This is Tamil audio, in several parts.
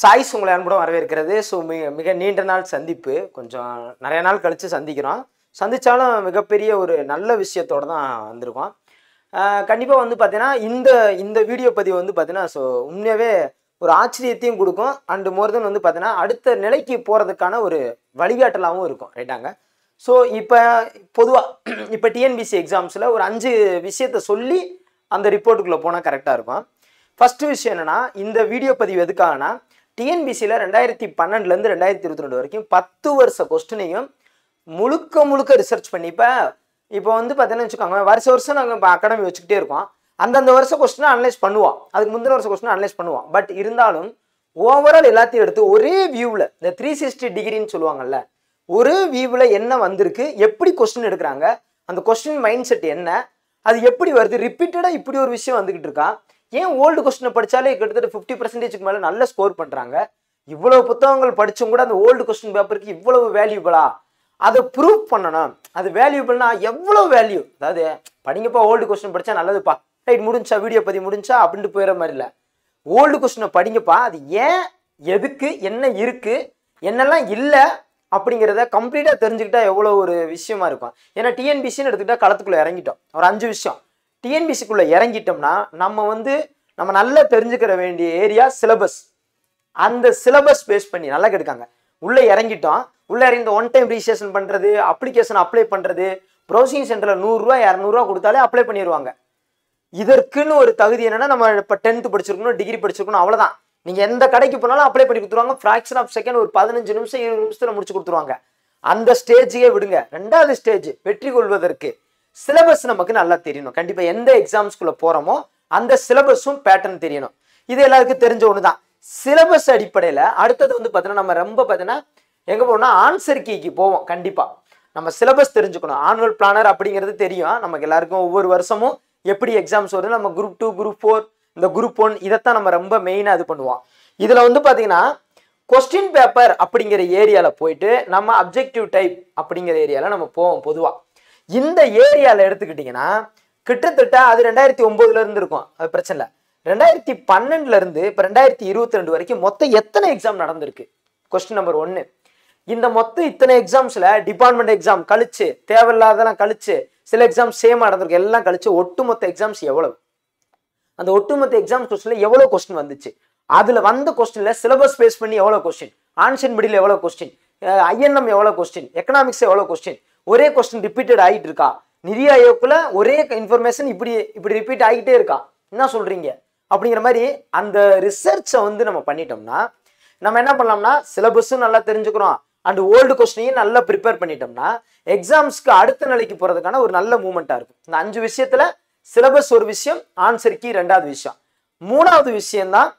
சாய்ஸ் உங்களை அன்புடன் வரவேற்கிறது ஸோ மிக மிக நீண்ட நாள் சந்திப்பு கொஞ்சம் நிறைய நாள் கழித்து சந்திக்கிறோம் சந்தித்தாலும் மிகப்பெரிய ஒரு நல்ல விஷயத்தோடு தான் வந்திருக்கோம் கண்டிப்பாக வந்து பார்த்தீங்கன்னா இந்த இந்த வீடியோ பதிவு வந்து பார்த்தீங்கன்னா ஸோ உண்மையாகவே ஒரு ஆச்சரியத்தையும் கொடுக்கும் அண்டு மோர் தென் வந்து பார்த்தீங்கன்னா அடுத்த நிலைக்கு போகிறதுக்கான ஒரு வழிகாட்டலாகவும் இருக்கும் ரைட்டாங்க ஸோ இப்போ பொதுவாக இப்போ டிஎன்பிசி எக்ஸாம்ஸில் ஒரு அஞ்சு விஷயத்த சொல்லி அந்த ரிப்போர்ட்டுக்குள்ளே போனால் கரெக்டாக இருக்கும் ஃபஸ்ட்டு விஷயம் என்னென்னா இந்த வீடியோ பதிவு எதுக்காகனா டிஎன்பிசியில் ரெண்டாயிரத்தி பன்னெண்டுலேருந்து ரெண்டாயிரத்தி இருபத்தி ரெண்டு வரைக்கும் பத்து வருஷ கொஸ்டினையும் முழுக்க முழுக்க ரிசர்ச் பண்ணி இப்போ இப்போ வந்து பார்த்தீங்கன்னா வச்சுக்கோங்க வருஷ வருஷம் நாங்கள் இப்போ அகாடமி வச்சுக்கிட்டே இருக்கோம் அந்தந்த வருஷ கொஸ்டினை அனலைஸ் பண்ணுவோம் அதுக்கு முந்தின வருஷ கொஸ்டினை அனலைஸ் பண்ணுவோம் பட் இருந்தாலும் ஓவரால் எல்லாத்தையும் எடுத்து ஒரே வியூவில் இந்த த்ரீ சிக்ஸ்டி டிகிரின்னு சொல்லுவாங்கல்ல ஒரே வியூவில் என்ன வந்திருக்கு எப்படி கொஸ்டின் எடுக்கிறாங்க அந்த கொஸ்டின் மைண்ட் செட் என்ன அது எப்படி வருது ரிப்பீட்டடாக இப்படி ஒரு விஷயம் வந்துக்கிட்டு இருக்கா ஏன் ஓல்டு கொஸ்டினை படித்தாலே கிட்டத்தட்ட ஃபிஃப்டி பர்சன்டேஜுக்கு மேலே நல்ல ஸ்கோர் பண்ணுறாங்க இவ்வளோ புத்தகங்கள் படித்தும் கூட அந்த ஓல்டு கொஸ்டின் பேப்பருக்கு இவ்வளவு வேல்யூபிளா அதை ப்ரூவ் பண்ணணும் அது வேல்யூபிள்னா எவ்வளோ வேல்யூ அதாவது படிங்கப்பா ஓல்டு கொஸ்டின் படித்தா நல்லதுப்பா ரைட் முடிஞ்சா வீடியோ பதி முடிஞ்சா அப்படின்ட்டு போயிடுற மாதிரி இல்லை ஓல்டு கொஸ்டினை படிங்கப்பா அது ஏன் எதுக்கு என்ன இருக்குது என்னெல்லாம் இல்லை அப்படிங்கிறத கம்ப்ளீட்டாக தெரிஞ்சுக்கிட்டா எவ்வளோ ஒரு விஷயமா இருக்கும் ஏன்னா டிஎன்பிசின்னு எடுத்துக்கிட்டா களத்துக்குள்ளே இறங்கிட்டோம் ஒரு அஞ்சு விஷயம் டிஎன்பிசிக்குள்ளே இறங்கிட்டோம்னா நம்ம வந்து நம்ம நல்லா தெரிஞ்சுக்கிற வேண்டிய ஏரியா சிலபஸ் அந்த சிலபஸ் பேஸ் பண்ணி நல்லா கெடுக்காங்க உள்ளே இறங்கிட்டோம் உள்ளே இறங்கி ஒன் டைம் ரிஜிஸ்ட்ரேஷன் பண்ணுறது அப்ளிகேஷன் அப்ளை பண்ணுறது ப்ரௌசிங் சென்டரில் நூறுரூவா இரநூறுவா கொடுத்தாலே அப்ளை பண்ணிடுவாங்க இதற்குன்னு ஒரு தகுதி என்னென்னா நம்ம இப்போ டென்த்து படிச்சிருக்கணும் டிகிரி படிச்சிருக்கணும் அவ்வளோதான் நீங்கள் எந்த கடைக்கு போனாலும் அப்ளை பண்ணி கொடுத்துருவாங்க ஃப்ராக்ஷன் ஆஃப் செகண்ட் ஒரு பதினஞ்சு நிமிஷம் இருபது நிமிஷத்தில் முடிச்சு கொடுத்துருவாங்க அந்த ஸ்டேஜையே விடுங்க ரெண்டாவது ஸ்டேஜ் வெற்றி கொள்வதற்கு சிலபஸ் நமக்கு நல்லா தெரியணும் கண்டிப்பாக எந்த எக்ஸாம்ஸ்குள்ளே போகிறோமோ அந்த சிலபஸும் பேட்டர்ன் தெரியணும் இது எல்லாருக்கும் தெரிஞ்ச ஒன்று தான் சிலபஸ் அடிப்படையில் அடுத்தது வந்து பார்த்தீங்கன்னா நம்ம ரொம்ப பார்த்தீங்கன்னா எங்கே போகணும்னா ஆன்சர் கீக்கு போவோம் கண்டிப்பாக நம்ம சிலபஸ் தெரிஞ்சுக்கணும் ஆனுவல் பிளானர் அப்படிங்கிறது தெரியும் நமக்கு எல்லாருக்கும் ஒவ்வொரு வருஷமும் எப்படி எக்ஸாம்ஸ் வருது நம்ம குரூப் டூ குரூப் ஃபோர் இந்த குரூப் ஒன் இதைத்தான் நம்ம ரொம்ப மெயினாக இது பண்ணுவோம் இதில் வந்து பார்த்தீங்கன்னா கொஸ்டின் பேப்பர் அப்படிங்கிற ஏரியாவில் போயிட்டு நம்ம அப்ஜெக்டிவ் டைப் அப்படிங்கிற ஏரியாவில் நம்ம போவோம் பொதுவாக இந்த ஏரியாவில் எடுத்துக்கிட்டிங்கன்னா கிட்டத்தட்ட அது ரெண்டாயிரத்தி ஒம்போதுல இருந்து இருக்கும் அது பிரச்சனை இல்லை ரெண்டாயிரத்தி பன்னெண்டுல இருந்து இப்போ ரெண்டாயிரத்தி இருபத்தி ரெண்டு வரைக்கும் மொத்தம் எத்தனை எக்ஸாம் நடந்திருக்கு கொஸ்டின் நம்பர் ஒன்று இந்த மொத்தம் இத்தனை எக்ஸாம்ஸில் டிபார்ட்மெண்ட் எக்ஸாம் கழிச்சு தேவையில்லாதெல்லாம் கழிச்சு சில எக்ஸாம்ஸ் சேமாக நடந்திருக்கு எல்லாம் கழிச்சு ஒட்டுமொத்த எக்ஸாம்ஸ் எவ்வளவு அந்த ஒட்டுமொத்த எக்ஸாம் கொஸ்டினில் எவ்வளோ கொஸ்டின் வந்துச்சு அதில் வந்த கொஸ்டினில் சிலபஸ் பேஸ் பண்ணி எவ்வளோ கொஸ்டின் ஆன்சன் படியில் எவ்வளோ கொஸ்டின் ஐஎன்எம் எவ்வளோ கொஸ்டின் எக்கனாமிக்ஸ் எவ்வளோ கொஸ்டின் ஒரே கொஸ்டின் ரிப்பீட்டட் ஆகிட்டு இருக்கா நிதி ஆயோக்கில் ஒரே இன்ஃபர்மேஷன் இப்படி இப்படி ரிப்பீட் ஆகிட்டே இருக்கா என்ன சொல்கிறீங்க அப்படிங்கிற மாதிரி அந்த ரிசர்ச்சை வந்து நம்ம பண்ணிட்டோம்னா நம்ம என்ன பண்ணலாம்னா சிலபஸும் நல்லா தெரிஞ்சுக்கிறோம் அண்ட் ஓல்டு கொஸ்டினையும் நல்லா ப்ரிப்பேர் பண்ணிட்டோம்னா எக்ஸாம்ஸ்க்கு அடுத்த நிலைக்கு போகிறதுக்கான ஒரு நல்ல மூமெண்ட்டாக இருக்கும் இந்த அஞ்சு விஷயத்தில் சிலபஸ் ஒரு விஷயம் ஆன்சர் கீ ரெண்டாவது விஷயம் மூணாவது விஷயம்தான்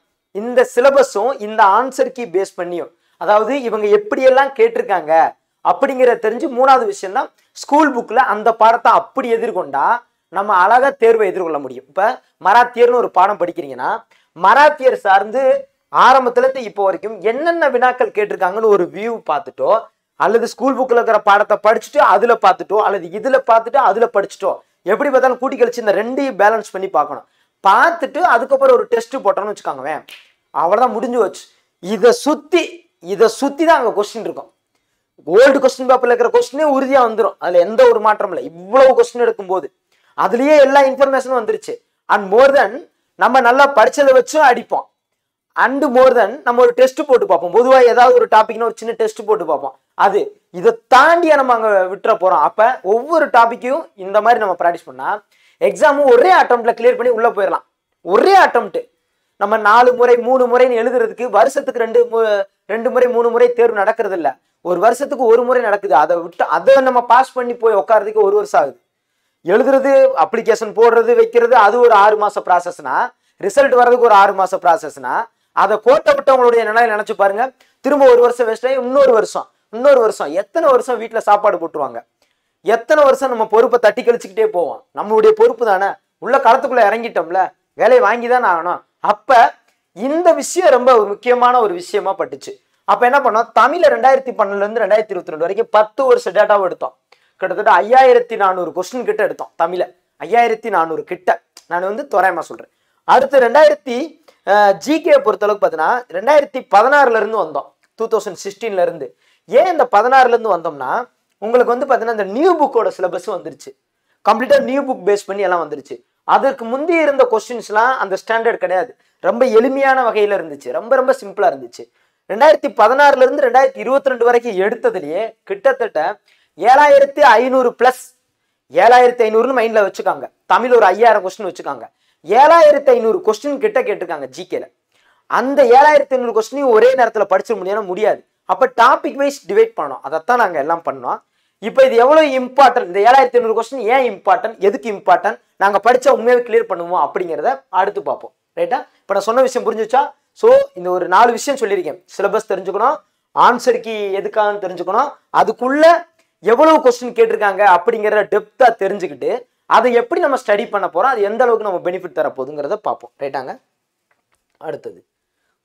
இந்த சிலபஸும் இந்த ஆன்சர் கீ பேஸ் பண்ணியும் அதாவது இவங்க எப்படியெல்லாம் கேட்டிருக்காங்க அப்படிங்கிற தெரிஞ்சு மூணாவது விஷயம் தான் ஸ்கூல் புக்கில் அந்த பாடத்தை அப்படி எதிர்கொண்டா நம்ம அழகாக தேர்வை எதிர்கொள்ள முடியும் இப்போ மராத்தியர்னு ஒரு பாடம் படிக்கிறீங்கன்னா மராத்தியர் சார்ந்து ஆரம்பத்துலேருந்து இப்போ வரைக்கும் என்னென்ன வினாக்கள் கேட்டிருக்காங்கன்னு ஒரு வியூ பார்த்துட்டோ அல்லது ஸ்கூல் புக்கில் இருக்கிற பாடத்தை படிச்சுட்டு அதில் பார்த்துட்டோ அல்லது இதில் பார்த்துட்டு அதில் படிச்சுட்டோ எப்படி பார்த்தாலும் கூட்டி கழிச்சு இந்த ரெண்டையும் பேலன்ஸ் பண்ணி பார்க்கணும் பார்த்துட்டு அதுக்கப்புறம் ஒரு டெஸ்ட் போட்டோம்னு வச்சுக்காங்க அவ்வளோதான் முடிஞ்சு வச்சு இதை சுற்றி இதை சுற்றி தான் அங்கே கொஸ்டின் இருக்கும் ஓல்டு கொஸ்டின் பேப்பர்ல இருக்கிற கொஸ்டினே உறுதியா வந்துடும் அதுல எந்த ஒரு மாற்றம் இல்லை இவ்வளவு கொஸ்டின் எடுக்கும் போது அதுலயே எல்லா இன்ஃபர்மேஷனும் வந்துருச்சு அண்ட் மோர் தென் நம்ம நல்லா படிச்சதை வச்சும் அடிப்போம் அண்ட் மோர் தென் நம்ம ஒரு டெஸ்ட் போட்டு பார்ப்போம் பொதுவாக ஏதாவது ஒரு டாபிக்னு ஒரு சின்ன டெஸ்ட் போட்டு பார்ப்போம் அது இதை தாண்டியா நம்ம அங்கே விட்டுற போகிறோம் அப்போ ஒவ்வொரு டாபிக்கையும் இந்த மாதிரி நம்ம ப்ராக்டிஸ் பண்ணால் எக்ஸாமும் ஒரே அட்டம்ல கிளியர் பண்ணி உள்ளே போயிடலாம் ஒரே அட்டம்ப்ட் நம்ம நாலு முறை மூணு முறைன்னு எழுதுறதுக்கு வருஷத்துக்கு ரெண்டு ரெண்டு முறை மூணு முறை தேர்வு நடக்கிறது இல்லை ஒரு வருஷத்துக்கு ஒரு முறை நடக்குது அதை விட்டு அதை நம்ம பாஸ் பண்ணி போய் உட்காரதுக்கு ஒரு வருஷம் ஆகுது எழுதுறது அப்ளிகேஷன் போடுறது வைக்கிறது அது ஒரு ஆறு மாதம் ப்ராசஸ்னா ரிசல்ட் வர்றதுக்கு ஒரு ஆறு மாதம் ப்ராசஸ்னா அதை கோட்டப்பட்டவங்களுடைய விட்டவங்களுடைய நிலையை பாருங்க திரும்ப ஒரு வருஷம் வேஸ்ட் ஆகி இன்னொரு வருஷம் இன்னொரு வருஷம் எத்தனை வருஷம் வீட்டில் சாப்பாடு போட்டுருவாங்க எத்தனை வருஷம் நம்ம பொறுப்பை தட்டி கழிச்சுக்கிட்டே போவோம் நம்மளுடைய பொறுப்பு தானே உள்ள களத்துக்குள்ள இறங்கிட்டோம்ல வேலையை வாங்கி தான் ஆகணும் அப்போ இந்த விஷயம் ரொம்ப ஒரு முக்கியமான ஒரு விஷயமா பட்டுச்சு அப்போ என்ன பண்ணோம் தமிழ்ல ரெண்டாயிரத்தி பன்னெண்டுலேருந்து ரெண்டாயிரத்தி இருபத்தி ரெண்டு வரைக்கும் பத்து வருஷம் டேட்டாவும் எடுத்தோம் கிட்டத்தட்ட ஐயாயிரத்தி நானூறு கொஸ்டின் கிட்ட எடுத்தோம் தமிழை ஐயாயிரத்தி நானூறு கிட்ட நான் வந்து தோராயமாக சொல்கிறேன் அடுத்து ரெண்டாயிரத்தி ஜிகே பொறுத்தளவுக்கு பார்த்தீங்கன்னா ரெண்டாயிரத்தி பதினாறுலேருந்து வந்தோம் டூ தௌசண்ட் சிக்ஸ்டீன்லேருந்து ஏன் இந்த பதினாறுலேருந்து வந்தோம்னா உங்களுக்கு வந்து பார்த்தீங்கன்னா இந்த நியூ புக்கோட சிலபஸ் வந்துருச்சு கம்ப்ளீட்டாக நியூ புக் பேஸ் பண்ணி எல்லாம் வந்துருச்சு அதற்கு முந்தி இருந்த கொஸ்டின்ஸ்லாம் அந்த ஸ்டாண்டர்ட் கிடையாது ரொம்ப எளிமையான வகையில் இருந்துச்சு ரொம்ப ரொம்ப சிம்பிளாக இருந்துச்சு ரெண்டாயிரத்தி பதினாறுல இருந்து ரெண்டாயிரத்தி இருபத்தி ரெண்டு வரைக்கும் எடுத்ததுலேயே கிட்டத்தட்ட ஏழாயிரத்தி ஐநூறு ப்ளஸ் ஏழாயிரத்தி ஐநூறுன்னு மைண்ட்ல வச்சுக்காங்க தமிழ் ஒரு ஐயாயிரம் கொஸ்டின் வச்சுக்காங்க ஏழாயிரத்தி ஐநூறு கொஸ்டின் கிட்ட கேட்டிருக்காங்க ஜிகேல அந்த ஏழாயிரத்தி ஐநூறு கொஸ்டினையும் ஒரே நேரத்தில் படிச்ச முடியும் முடியாது அப்போ டாபிக் வைஸ் டிவைட் பண்ணோம் அதைத்தான் நாங்கள் எல்லாம் பண்ணோம் இப்போ இது எவ்வளவு இம்பார்ட்டன்ட் இந்த ஏழாயிரத்தி ஐநூறு கொஸ்டின் ஏன் இம்பார்ட்டன்ட் எதுக்கு இம்பார்ட்டன்ட் நாங்கள் படிச்சா உண்மையாக கிளியர் பண்ணுவோம் அப்படிங்கிறத அடுத்து பார்ப்போம் ரைட்டா இப்போ நான் சொன்ன விஷயம் புரிஞ்சுச்சா ஸோ இந்த ஒரு நாலு விஷயம் சொல்லியிருக்கேன் சிலபஸ் தெரிஞ்சுக்கணும் ஆன்சருக்கு எதுக்காகனு தெரிஞ்சுக்கணும் அதுக்குள்ள எவ்வளவு கொஸ்டின் கேட்டிருக்காங்க அப்படிங்கிற டெப்த்தாக தெரிஞ்சுக்கிட்டு அதை எப்படி நம்ம ஸ்டடி பண்ண போகிறோம் அது எந்த அளவுக்கு நம்ம பெனிஃபிட் தரப்போகுதுங்கிறத பார்ப்போம் ரைட்டாங்க அடுத்தது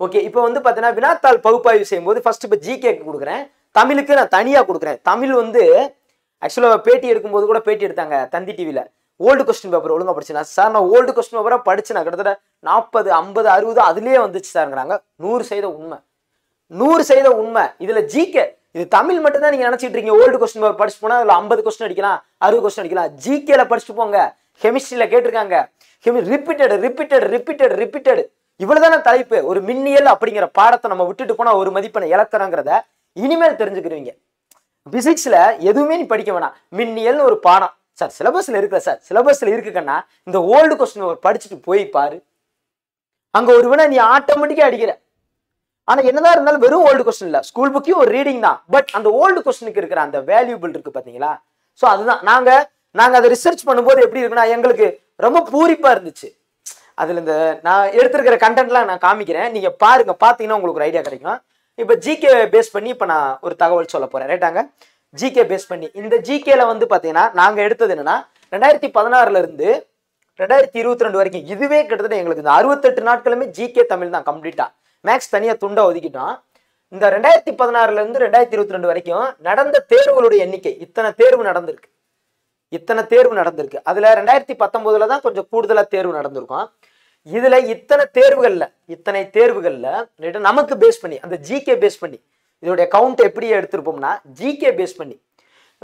ஓகே இப்போ வந்து பார்த்தீங்கன்னா வினாத்தாள் பகுப்பாய்வு செய்யும்போது ஃபர்ஸ்ட் இப்போ ஜிகேக்கு கொடுக்குறேன் தமிழுக்கு நான் தனியாக கொடுக்குறேன் தமிழ் வந்து ஆக்சுவலாக பேட்டி எடுக்கும்போது கூட பேட்டி எடுத்தாங்க தந்தி டிவியில் ஓல்டு கொஸ்டின் பேப்பர் ஒழுங்காக படிச்சுனா சார் நான் ஓல்டு கொஸ்டின் பேப்பராக படிச்சுனா கிட்டத்தட்ட நாற்பது ஐம்பது அறுபது அதுலேயே வந்துச்சு சார்ங்கிறாங்க நூறு செய்த உண்மை நூறு செய்த உண்மை இதில் ஜிகே இது தமிழ் மட்டும்தான் நீங்கள் நினச்சிட்டு இருக்கீங்க ஓல்டு கொஸ்டின் பேப்பர் படிச்சு போனால் அதில் ஐம்பது கொஸ்டின் அடிக்கலாம் அறுபது கொஸ்டின் அடிக்கலாம் ஜிகேல படிச்சு போங்க கெமிஸ்ட்ரியில் கேட்டிருக்காங்க chemi repeated repeated repeated repeated இவ்வளோதான தலைப்பு ஒரு மின்னியல் அப்படிங்கிற பாடத்தை நம்ம விட்டுட்டு போனால் ஒரு மதிப்பெண் இழக்கிறோங்கிறத இனிமேல் தெரிஞ்சுக்கிறீங்க பிசிக்ஸில் எதுவுமே நீ படிக்க வேணாம் மின்னியல்னு ஒரு பாடம் சார் சிலபஸ்ல இருக்கல சார் சிலபஸில் இருக்குக்கண்ணா இந்த ஓல்டு கொஸ்டின் ஒரு படிச்சுட்டு போய் பாரு அங்கே ஒருவேளை நீ ஆட்டோமேட்டிக்கா அடிக்கிற ஆனால் என்னதான் இருந்தாலும் வெறும் ஓல்டு கொஸ்டின் இல்லை ஸ்கூல் புக்கையும் ஒரு ரீடிங் தான் பட் அந்த ஓல்டு கொஸ்டினுக்கு இருக்கிற அந்த வேல்யூபிள் இருக்குது பார்த்தீங்களா ஸோ அதுதான் நாங்கள் நாங்கள் அதை ரிசர்ச் பண்ணும்போது எப்படி இருக்குன்னா எங்களுக்கு ரொம்ப பூரிப்பாக இருந்துச்சு அதில் இந்த நான் எடுத்திருக்கிற கண்டென்ட்லாம் நான் காமிக்கிறேன் நீங்கள் பாருங்கள் பார்த்தீங்கன்னா உங்களுக்கு ஒரு ஐடியா கிடைக்கும் இப்போ ஜிகே பேஸ் பண்ணி இப்போ நான் ஒரு தகவல் சொல்ல போறேன் ரைட்டாங்க ஜிகே பேஸ் பண்ணி இந்த ஜிகேல வந்து பார்த்தீங்கன்னா நாங்கள் எடுத்தது என்னன்னா ரெண்டாயிரத்தி பதினாறுல இருந்து ரெண்டாயிரத்தி இருபத்தி ரெண்டு வரைக்கும் இதுவே கிட்டத்தட்ட எங்களுக்கு இந்த அறுபத்தெட்டு நாட்களுமே ஜிகே தமிழ் தான் கம்ப்ளீட்டா மேக்ஸ் தனியாக துண்டா ஒதுக்கிட்டோம் இந்த ரெண்டாயிரத்தி பதினாறுல இருந்து ரெண்டாயிரத்தி இருபத்தி ரெண்டு வரைக்கும் நடந்த தேர்வுகளுடைய எண்ணிக்கை இத்தனை தேர்வு நடந்திருக்கு இத்தனை தேர்வு நடந்திருக்கு அதுல ரெண்டாயிரத்தி பத்தொன்பதுல தான் கொஞ்சம் கூடுதலா தேர்வு நடந்திருக்கும் இதுல இத்தனை தேர்வுகள்ல இத்தனை தேர்வுகள்ல நமக்கு பேஸ் பண்ணி அந்த ஜிகே பேஸ் பண்ணி இதோடைய கவுண்ட் எப்படி எடுத்திருப்போம்னா ஜிகே பேஸ் பண்ணி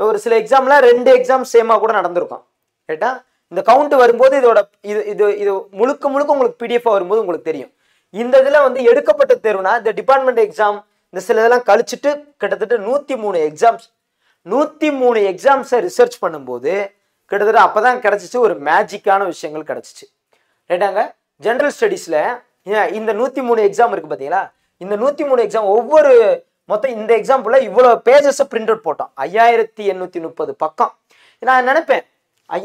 ஒரு சில எக்ஸாம்ல ரெண்டு எக்ஸாம் சேமாக கூட நடந்திருக்கும் கேட்டால் இந்த கவுண்ட் வரும்போது இதோட இது இது இது முழுக்க முழுக்க உங்களுக்கு பிடிஎஃப் வரும்போது உங்களுக்கு தெரியும் இந்த இதில் வந்து எடுக்கப்பட்ட தேர்வுனா இந்த டிபார்ட்மெண்ட் எக்ஸாம் இந்த சில இதெல்லாம் கழிச்சுட்டு கிட்டத்தட்ட நூற்றி மூணு எக்ஸாம்ஸ் நூற்றி மூணு எக்ஸாம்ஸை ரிசர்ச் பண்ணும்போது கிட்டத்தட்ட அப்போ தான் கிடச்சிச்சு ஒரு மேஜிக்கான விஷயங்கள் கிடச்சிச்சு ரைட்டாங்க ஜென்ரல் ஸ்டடீஸில் இந்த நூற்றி மூணு எக்ஸாம் இருக்குது பார்த்தீங்களா இந்த நூற்றி மூணு எக்ஸாம் ஒவ்வொரு மொத்தம் இந்த எக்ஸாம்பிளில் இவ்வளோ பேஜஸை பிரிண்ட் அவுட் போட்டோம் ஐயாயிரத்தி எண்ணூற்றி முப்பது பக்கம் நான் நினைப்பேன்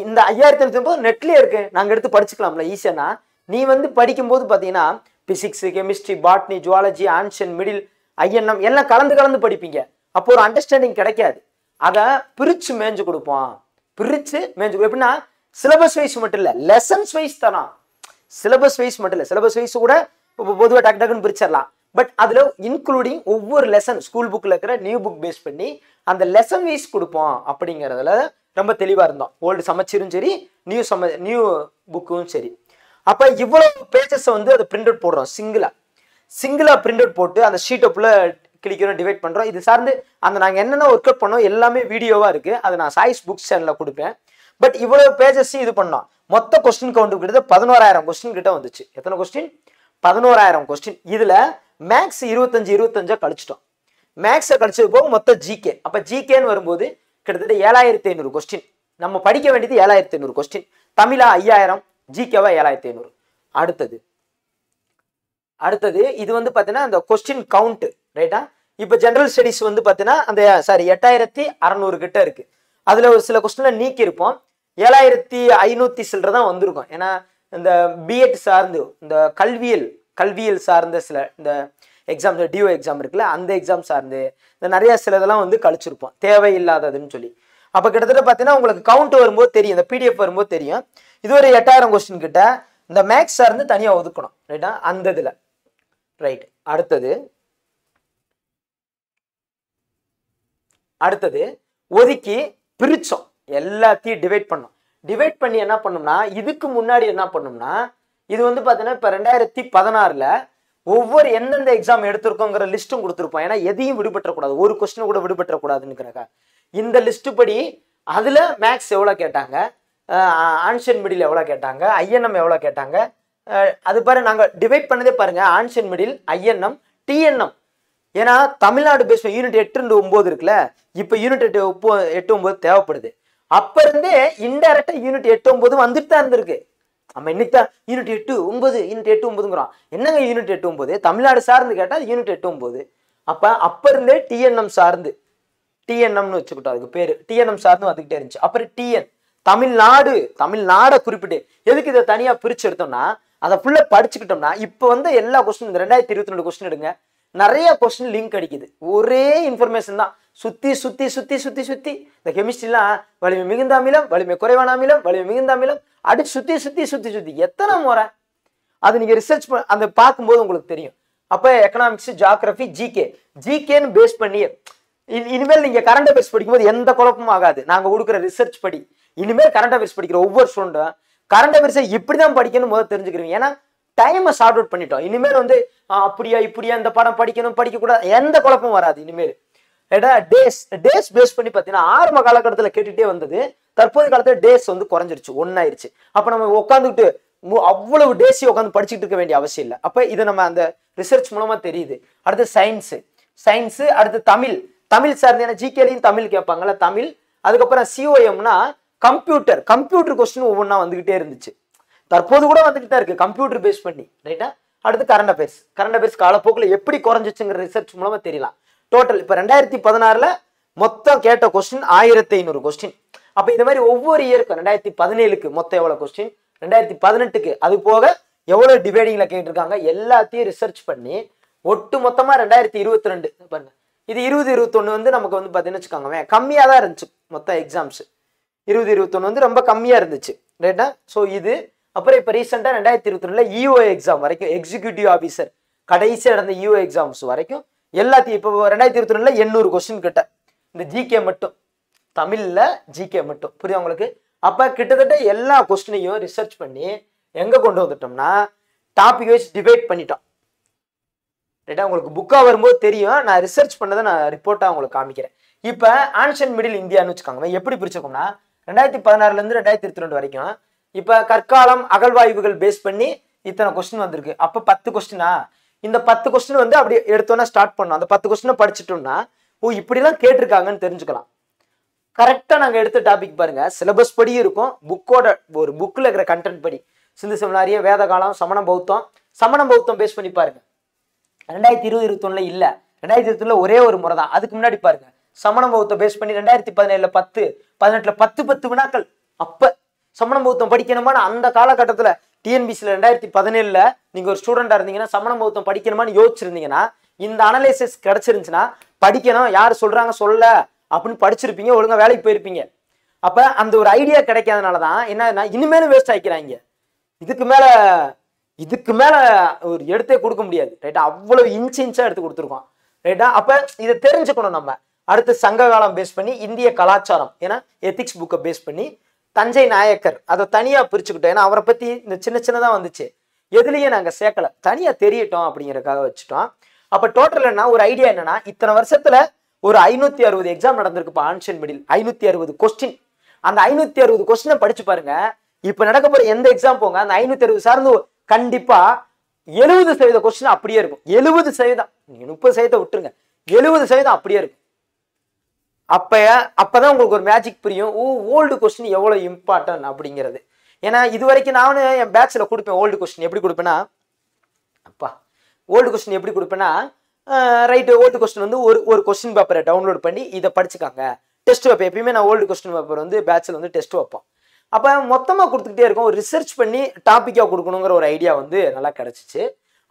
இந்த ஐயாயிரத்தி எண்ணூற்றி முப்பது நெட்லேயே இருக்குது நாங்கள் எடுத்து படிச்சுக்கலாம்ல ஈஸியானா நீ வந்து படிக்கும்போது பார்த்தீங்கன்னா physics chemistry botany zoology ancient middle INM எல்லாம் கலந்து கலந்து படிப்பீங்க அப்போ ஒரு அண்டர்ஸ்டாண்டிங் கிடைக்காது அதை பிரித்து மேய்ஞ்சு கொடுப்போம் பிரித்து மேய்ஞ்சு எப்படின்னா சிலபஸ் வைஸ் மட்டும் இல்லை லெசன்ஸ் வைஸ் தரான் சிலபஸ் வைஸ் மட்டும் இல்லை சிலபஸ் வைஸ் கூட பொதுவாக டக்கு டக்குன்னு பிரிச்சிடலாம் பட் அதில் இன்க்ளூடிங் ஒவ்வொரு லெசன் ஸ்கூல் புக்கில் இருக்கிற நியூ புக் பேஸ் பண்ணி அந்த லெசன் வைஸ் கொடுப்போம் அப்படிங்கிறதுல ரொம்ப தெளிவாக இருந்தோம் ஓல்டு சமைச்சிரும் சரி நியூ சம நியூ புக்கும் சரி அப்போ இவ்வளோ பேஜஸை வந்து அதை பிரிண்ட் அவுட் போடுறோம் சிங்கிளாக சிங்கிளாக பிரிண்ட் அவுட் போட்டு அந்த ஷீட் ஃபுல்லாக கிளிக்கிறோம் டிவைட் பண்ணுறோம் இது சார்ந்து அந்த நாங்கள் என்னென்ன ஒர்க் அவுட் பண்ணோம் எல்லாமே வீடியோவாக இருக்குது அதை நான் சாய்ஸ் புக்ஸ் சேனலில் கொடுப்பேன் பட் இவ்வளோ பேஜஸையும் இது பண்ணோம் மொத்த கொஸ்டின் கவுண்ட் கிட்ட பதினோராயிரம் கொஸ்டின் கிட்ட வந்துச்சு எத்தனை கொஸ்டின் பதினோராயிரம் கொஸ்டின் இதில் மேக்ஸ் இருபத்தஞ்சு இருபத்தஞ்சா கழிச்சிட்டோம் மேக்ஸை கழிச்சது போக மொத்தம் ஜிகே அப்போ ஜிகேன்னு வரும்போது கிட்டத்தட்ட ஏழாயிரத்தி ஐநூறு கொஸ்டின் நம்ம படிக்க வேண்டியது ஏழாயிரத்தி ஐநூறு கொஸ்டின் தமிழா ஐயாயிரம் ஜிகேவா ஏழாயிரத்தி ஐநூறு அடுத்தது அடுத்தது இது வந்து பார்த்தீங்கன்னா அந்த கொஸ்டின் கவுண்ட் ரைட்டா இப்போ ஜென்ரல் ஸ்டடிஸ் வந்து பார்த்தீங்கன்னா அந்த சாரி எட்டாயிரத்தி அறநூறு கிட்ட இருக்கு அதில் ஒரு சில கொஸ்டின்ல நீக்கி இருப்போம் ஏழாயிரத்தி ஐநூற்றி சில்லற தான் வந்திருக்கும் ஏன்னா இந்த பிஎட் சார்ந்து இந்த கல்வியல் கல்வியல் சார்ந்த சில இந்த எக்ஸாம் டியூ எக்ஸாம் இருக்குல்ல அந்த எக்ஸாம் சார்ந்து இந்த நிறையா இதெல்லாம் வந்து கழிச்சிருப்போம் தேவையில்லாததுன்னு சொல்லி அப்போ கிட்டத்தட்ட பார்த்தீங்கன்னா உங்களுக்கு கவுண்ட் வரும்போது தெரியும் இந்த பிடிஎஃப் வரும்போது தெரியும் இது ஒரு எட்டாயிரம் கொஸ்டின் கிட்ட இந்த மேக்ஸ் சார்ந்து தனியாக ஒதுக்கணும் ரைட்டா அந்த இதில் ரைட் அடுத்தது அடுத்தது ஒதுக்கி பிரித்தோம் எல்லாத்தையும் டிவைட் பண்ணோம் டிவைட் பண்ணி என்ன பண்ணோம்னா இதுக்கு முன்னாடி என்ன பண்ணோம்னா இது வந்து பார்த்தீங்கன்னா இப்போ ரெண்டாயிரத்தி பதினாறில் ஒவ்வொரு எந்தெந்த எக்ஸாம் எடுத்திருக்கோங்கிற லிஸ்ட்டும் கொடுத்துருப்போம் ஏன்னா எதையும் விடுபற்றக்கூடாது ஒரு கொஸ்டின் கூட விடுபற்றக்கூடாதுங்கிறக்கா இந்த லிஸ்ட்டு படி அதில் மேக்ஸ் எவ்வளோ கேட்டாங்க ஆன்ஷியன் மிடில் எவ்வளோ கேட்டாங்க ஐஎன்எம் எவ்வளோ கேட்டாங்க அது பாரு நாங்கள் டிவைட் பண்ணதே பாருங்கள் ஆன்ஷியன் மிடில் ஐஎன்எம் டிஎன்எம் ஏன்னா தமிழ்நாடு பேஸ் யூனிட் எட்டு ரெண்டு ஒம்பது இருக்குல்ல இப்போ யூனிட் எட்டு ஒப்போ எட்டு ஒம்பது தேவைப்படுது அப்போ இருந்தே இன்டைரக்டாக யூனிட் எட்டு ஒம்பது வந்துட்டு தான் இருந்திருக்கு நம்ம இன்னைக்கு தான் யூனிட் எட்டு ஒன்பது யூனிட் எட்டு ஒன்பதுங்கிறோம் என்னங்க யூனிட் எட்டு ஒன்பது தமிழ்நாடு சார்ந்து கேட்டால் யூனிட் எட்டு ஒன்பது அப்போ அப்போ இருந்தே டிஎன்எம் சார்ந்து டிஎன்எம்னு வச்சுக்கிட்டோம் அதுக்கு பேர் டிஎன்எம் சார்ந்து வந்துக்கிட்டே இருந்துச்சு அப்புறம் டிஎன் தமிழ்நாடு தமிழ்நாடை குறிப்பிட்டு எதுக்கு இதை தனியாக பிரித்து எடுத்தோம்னா அதை ஃபுல்லாக படிச்சுக்கிட்டோம்னா இப்போ வந்து எல்லா கொஸ்டின் இந்த ரெண்டாயிரத்தி இருபத்தி ரெண்டு கொஸ்டின் எடுங்க நிறைய கொஸ்டின் லிங்க் அடிக்குது ஒரே இன்ஃபர்மேஷன் தான் சுத்தி சுத்தி சுத்தி சுத்தி சுத்தி இந்த கெமிஸ்ட்ரிலாம் வலிமை மிகுந்த அமிலம் வலிமை குறைவான அமிலம் வலிமை மிகுந்த அமிலம் அப்படி சுற்றி சுற்றி சுற்றி சுற்றி எத்தனை முறை அது நீங்கள் ரிசர்ச் அந்த பார்க்கும்போது உங்களுக்கு தெரியும் அப்போ எக்கனாமிக்ஸ் ஜாகிரபி ஜிகே ஜிகேன்னு பேஸ் பண்ணி இனிமேல் நீங்கள் கரண்ட் அஃபேர்ஸ் படிக்கும்போது எந்த குழப்பமும் ஆகாது நாங்கள் கொடுக்குற ரிசர்ச் படி இனிமேல் கரண்ட் அஃபேர்ஸ் படிக்கிற ஒவ்வொரு ஸ்டூடெண்டும் கரண்ட் அஃபேர்ஸை இப்படி தான் படிக்கணும் முதல் தெரிஞ்சுக்கிறீங்க ஏன்னா டைமை ஷார்ட் அவுட் பண்ணிட்டோம் இனிமேல் வந்து அப்படியா இப்படியா இந்த படம் படிக்கணும் படிக்கக்கூடாது எந்த குழப்பமும் வராது இனிமேல் ஏடா டேஸ் டேஸ் பேஸ் பண்ணி பார்த்தீங்கன்னா ஆரம்ப காலகட்டத்தில் கேட்டுகிட்டே வந்தது தற்போது காலத்தில் டேஸ் வந்து குறைஞ்சிருச்சு ஒன்றாயிருச்சு அப்போ நம்ம உட்காந்துக்கிட்டு அவ்வளவு டேஸி உட்காந்து படிச்சுட்டு இருக்க வேண்டிய அவசியம் இல்லை அப்போ இதை நம்ம அந்த ரிசர்ச் மூலமாக தெரியுது அடுத்து சயின்ஸு சயின்ஸு அடுத்து தமிழ் தமிழ் சார்ந்த ஏன்னா ஜிகேலையும் தமிழ் கேட்பாங்கல்ல தமிழ் அதுக்கப்புறம் சிஓஎம்னா கம்ப்யூட்டர் கம்ப்யூட்டர் கொஸ்டின் ஒவ்வொன்றா வந்துக்கிட்டே இருந்துச்சு தற்போது கூட வந்துட்டு தான் இருக்குது கம்ப்யூட்டர் பேஸ் பண்ணி ரைட்டா அடுத்து கரண்ட் அஃபேர்ஸ் கரண்ட் அஃபேர்ஸ் காலப்போக்கில் எப்படி குறைஞ்சிச்சுங்கிற ரிசர்ச் மூலமாக தெரியலாம் டோட்டல் இப்போ ரெண்டாயிரத்தி பதினாறில் மொத்தம் கேட்ட கொஸ்டின் ஆயிரத்தி ஐநூறு கொஸ்டின் அப்போ இந்த மாதிரி ஒவ்வொரு இயருக்கும் ரெண்டாயிரத்தி பதினேழுக்கு மொத்தம் எவ்வளோ கொஸ்டின் ரெண்டாயிரத்தி பதினெட்டுக்கு அது போக எவ்வளோ டிவைடிங்கில் கேட்டிருக்காங்க எல்லாத்தையும் ரிசர்ச் பண்ணி ஒட்டு மொத்தமாக ரெண்டாயிரத்தி இருபத்தி ரெண்டு இது இருபது இருபத்தொன்று வந்து நமக்கு வந்து பார்த்தீங்கன்னு வச்சுக்கோங்க கம்மியாக தான் இருந்துச்சு மொத்தம் எக்ஸாம்ஸ் இருபது இருபத்தொன்று வந்து ரொம்ப கம்மியாக இருந்துச்சு ரைட்டா ஸோ இது அப்புறம் இப்போ ரீசெண்டாக ரெண்டாயிரத்தி இருபத்தி ரெண்டில் இஓ e எக்ஸாம் வரைக்கும் எக்ஸிக்யூட்டிவ் ஆஃபீஸர் கடைசியாக நடந்த இஓ e எக்ஸாம்ஸ் வரைக்கும் எல்லாத்தையும் இப்போ ரெண்டாயிரத்தி இருபத்தி ரெண்டுல எண்ணூறு கொஸ்டின் கிட்ட இந்த ஜிகே மட்டும் தமிழில் ஜிகே மட்டும் புரியுது உங்களுக்கு அப்போ கிட்டத்தட்ட எல்லா கொஸ்டினையும் ரிசர்ச் பண்ணி எங்கே கொண்டு வந்துட்டோம்னா டாபிக் வைஸ் டிபேட் பண்ணிட்டோம் ரைட்டா உங்களுக்கு புக்காக வரும்போது தெரியும் நான் ரிசர்ச் பண்ணதை நான் ரிப்போர்ட்டாக உங்களுக்கு காமிக்கிறேன் இப்போ ஆன்ஷன் மிடில் இந்தியான்னு வச்சுக்கோங்க எப்படி பிரிச்சிருக்கோம்னா ரெண்டாயிரத்தி பதினாறுலேருந்து ரெண்டாயிரத்தி இருபத்தி ரெண்டு வரைக்கும் இப்போ கற்காலம் அகழ்வாய்வுகள் பேஸ் பண்ணி இத்தனை கொஸ்டின் வந்திருக்கு அப்போ பத்து கொஸ்டினா இந்த பத்து கொஸ்டின் வந்து அப்படி எடுத்தோன்னா ஸ்டார்ட் பண்ணோம் அந்த பத்து கொஸ்டினை படிச்சுட்டோம்னா ஓ இப்படிலாம் கேட்டிருக்காங்கன்னு தெரிஞ்சுக்கலாம் கரெக்டாக நாங்கள் எடுத்த டாபிக் பாருங்கள் சிலபஸ் படி இருக்கும் புக்கோட ஒரு புக்கில் இருக்கிற கண்டென்ட் படி சிந்து சிவனாரிய வேத காலம் சமண பௌத்தம் சமண பௌத்தம் பேஸ் பண்ணி பாருங்க ரெண்டாயிரத்தி இருபது இருபத்தொன்னுல இல்லை ரெண்டாயிரத்தி இருபத்தொன்னுல ஒரே ஒரு முறை தான் அதுக்கு முன்னாடி பாருங்க சமண பௌத்தம் பேஸ் பண்ணி ரெண்டாயிரத்தி பதினேழுல பத்து பதினெட்டுல பத்து பத்து வினாக்கள் அப்ப சமண பௌத்தம் படிக்கணுமான அந்த காலகட்டத்தில் டிஎன்பிசியில் ரெண்டாயிரத்தி பதினேழில் நீங்கள் ஒரு ஸ்டூடெண்ட்டாக இருந்தீங்கன்னா சமண பௌத்தம் படிக்கணுமான்னு யோசிச்சிருந்தீங்கன்னா இந்த அனலைசிஸ் கிடச்சிருந்துச்சுன்னா படிக்கணும் யார் சொல்கிறாங்க சொல்ல அப்படின்னு படிச்சிருப்பீங்க ஒழுங்காக வேலைக்கு போயிருப்பீங்க அப்போ அந்த ஒரு ஐடியா கிடைக்காதனால தான் என்னன்னா இனிமேலும் வேஸ்ட் ஆகிக்கிறாங்க இதுக்கு மேலே இதுக்கு மேலே ஒரு எடுத்தே கொடுக்க முடியாது ரைட்டா அவ்வளோ இன்ச்சு இன்ச்சாக எடுத்து கொடுத்துருக்கோம் ரைட்டா அப்போ இதை தெரிஞ்சுக்கணும் நம்ம அடுத்து சங்க காலம் பேஸ் பண்ணி இந்திய கலாச்சாரம் ஏன்னா எத்திக்ஸ் புக்கை பேஸ் பண்ணி தஞ்சை நாயக்கர் அதை தனியாக பிரிச்சுக்கிட்டோம் ஏன்னா அவரை பற்றி இந்த சின்ன சின்னதாக வந்துச்சு எதுலேயே நாங்கள் சேர்க்கலை தனியாக தெரியட்டோம் அப்படிங்கிறக்காக வச்சுட்டோம் அப்போ டோட்டல் என்ன ஒரு ஐடியா என்னன்னா இத்தனை வருஷத்தில் ஒரு ஐநூற்றி அறுபது எக்ஸாம் நடந்திருக்கு இப்போ ஆன்ஷன் மிடில் ஐநூற்றி அறுபது கொஸ்டின் அந்த ஐநூற்றி அறுபது கொஸ்டினை படித்து பாருங்க இப்போ நடக்க போகிற எந்த எக்ஸாம் போங்க அந்த ஐநூற்றி அறுபது சார்ந்து கண்டிப்பாக எழுபது சதவீத கொஸ்டின் அப்படியே இருக்கும் எழுபது சதவீதம் நீங்கள் முப்பது சதவீதம் விட்டுருங்க எழுபது சதவீதம் அப்படியே இருக்கும் அப்போ அப்போ தான் உங்களுக்கு ஒரு மேஜிக் புரியும் ஓ ஓல்டு கொஸ்டின் எவ்வளோ இம்பார்ட்டன் அப்படிங்கிறது ஏன்னா இது வரைக்கும் நானும் என் பேட்சில் கொடுப்பேன் ஓல்டு கொஸ்டின் எப்படி கொடுப்பேன்னா அப்பா ஓல்டு கொஸ்டின் எப்படி கொடுப்பேன்னா ரைட்டு ஓல்டு கொஸ்டின் வந்து ஒரு ஒரு கொஸ்டின் பேப்பரை டவுன்லோட் பண்ணி இதை படிச்சுக்காங்க டெஸ்ட் வைப்பேன் எப்பயுமே நான் ஓல்டு கொஸ்டின் பேப்பர் வந்து பேட்சில் வந்து டெஸ்ட் வைப்போம் அப்போ மொத்தமாக கொடுத்துக்கிட்டே இருக்கும் ரிசர்ச் பண்ணி டாப்பிக்காக கொடுக்கணுங்கிற ஒரு ஐடியா வந்து நல்லா கிடச்சிச்சு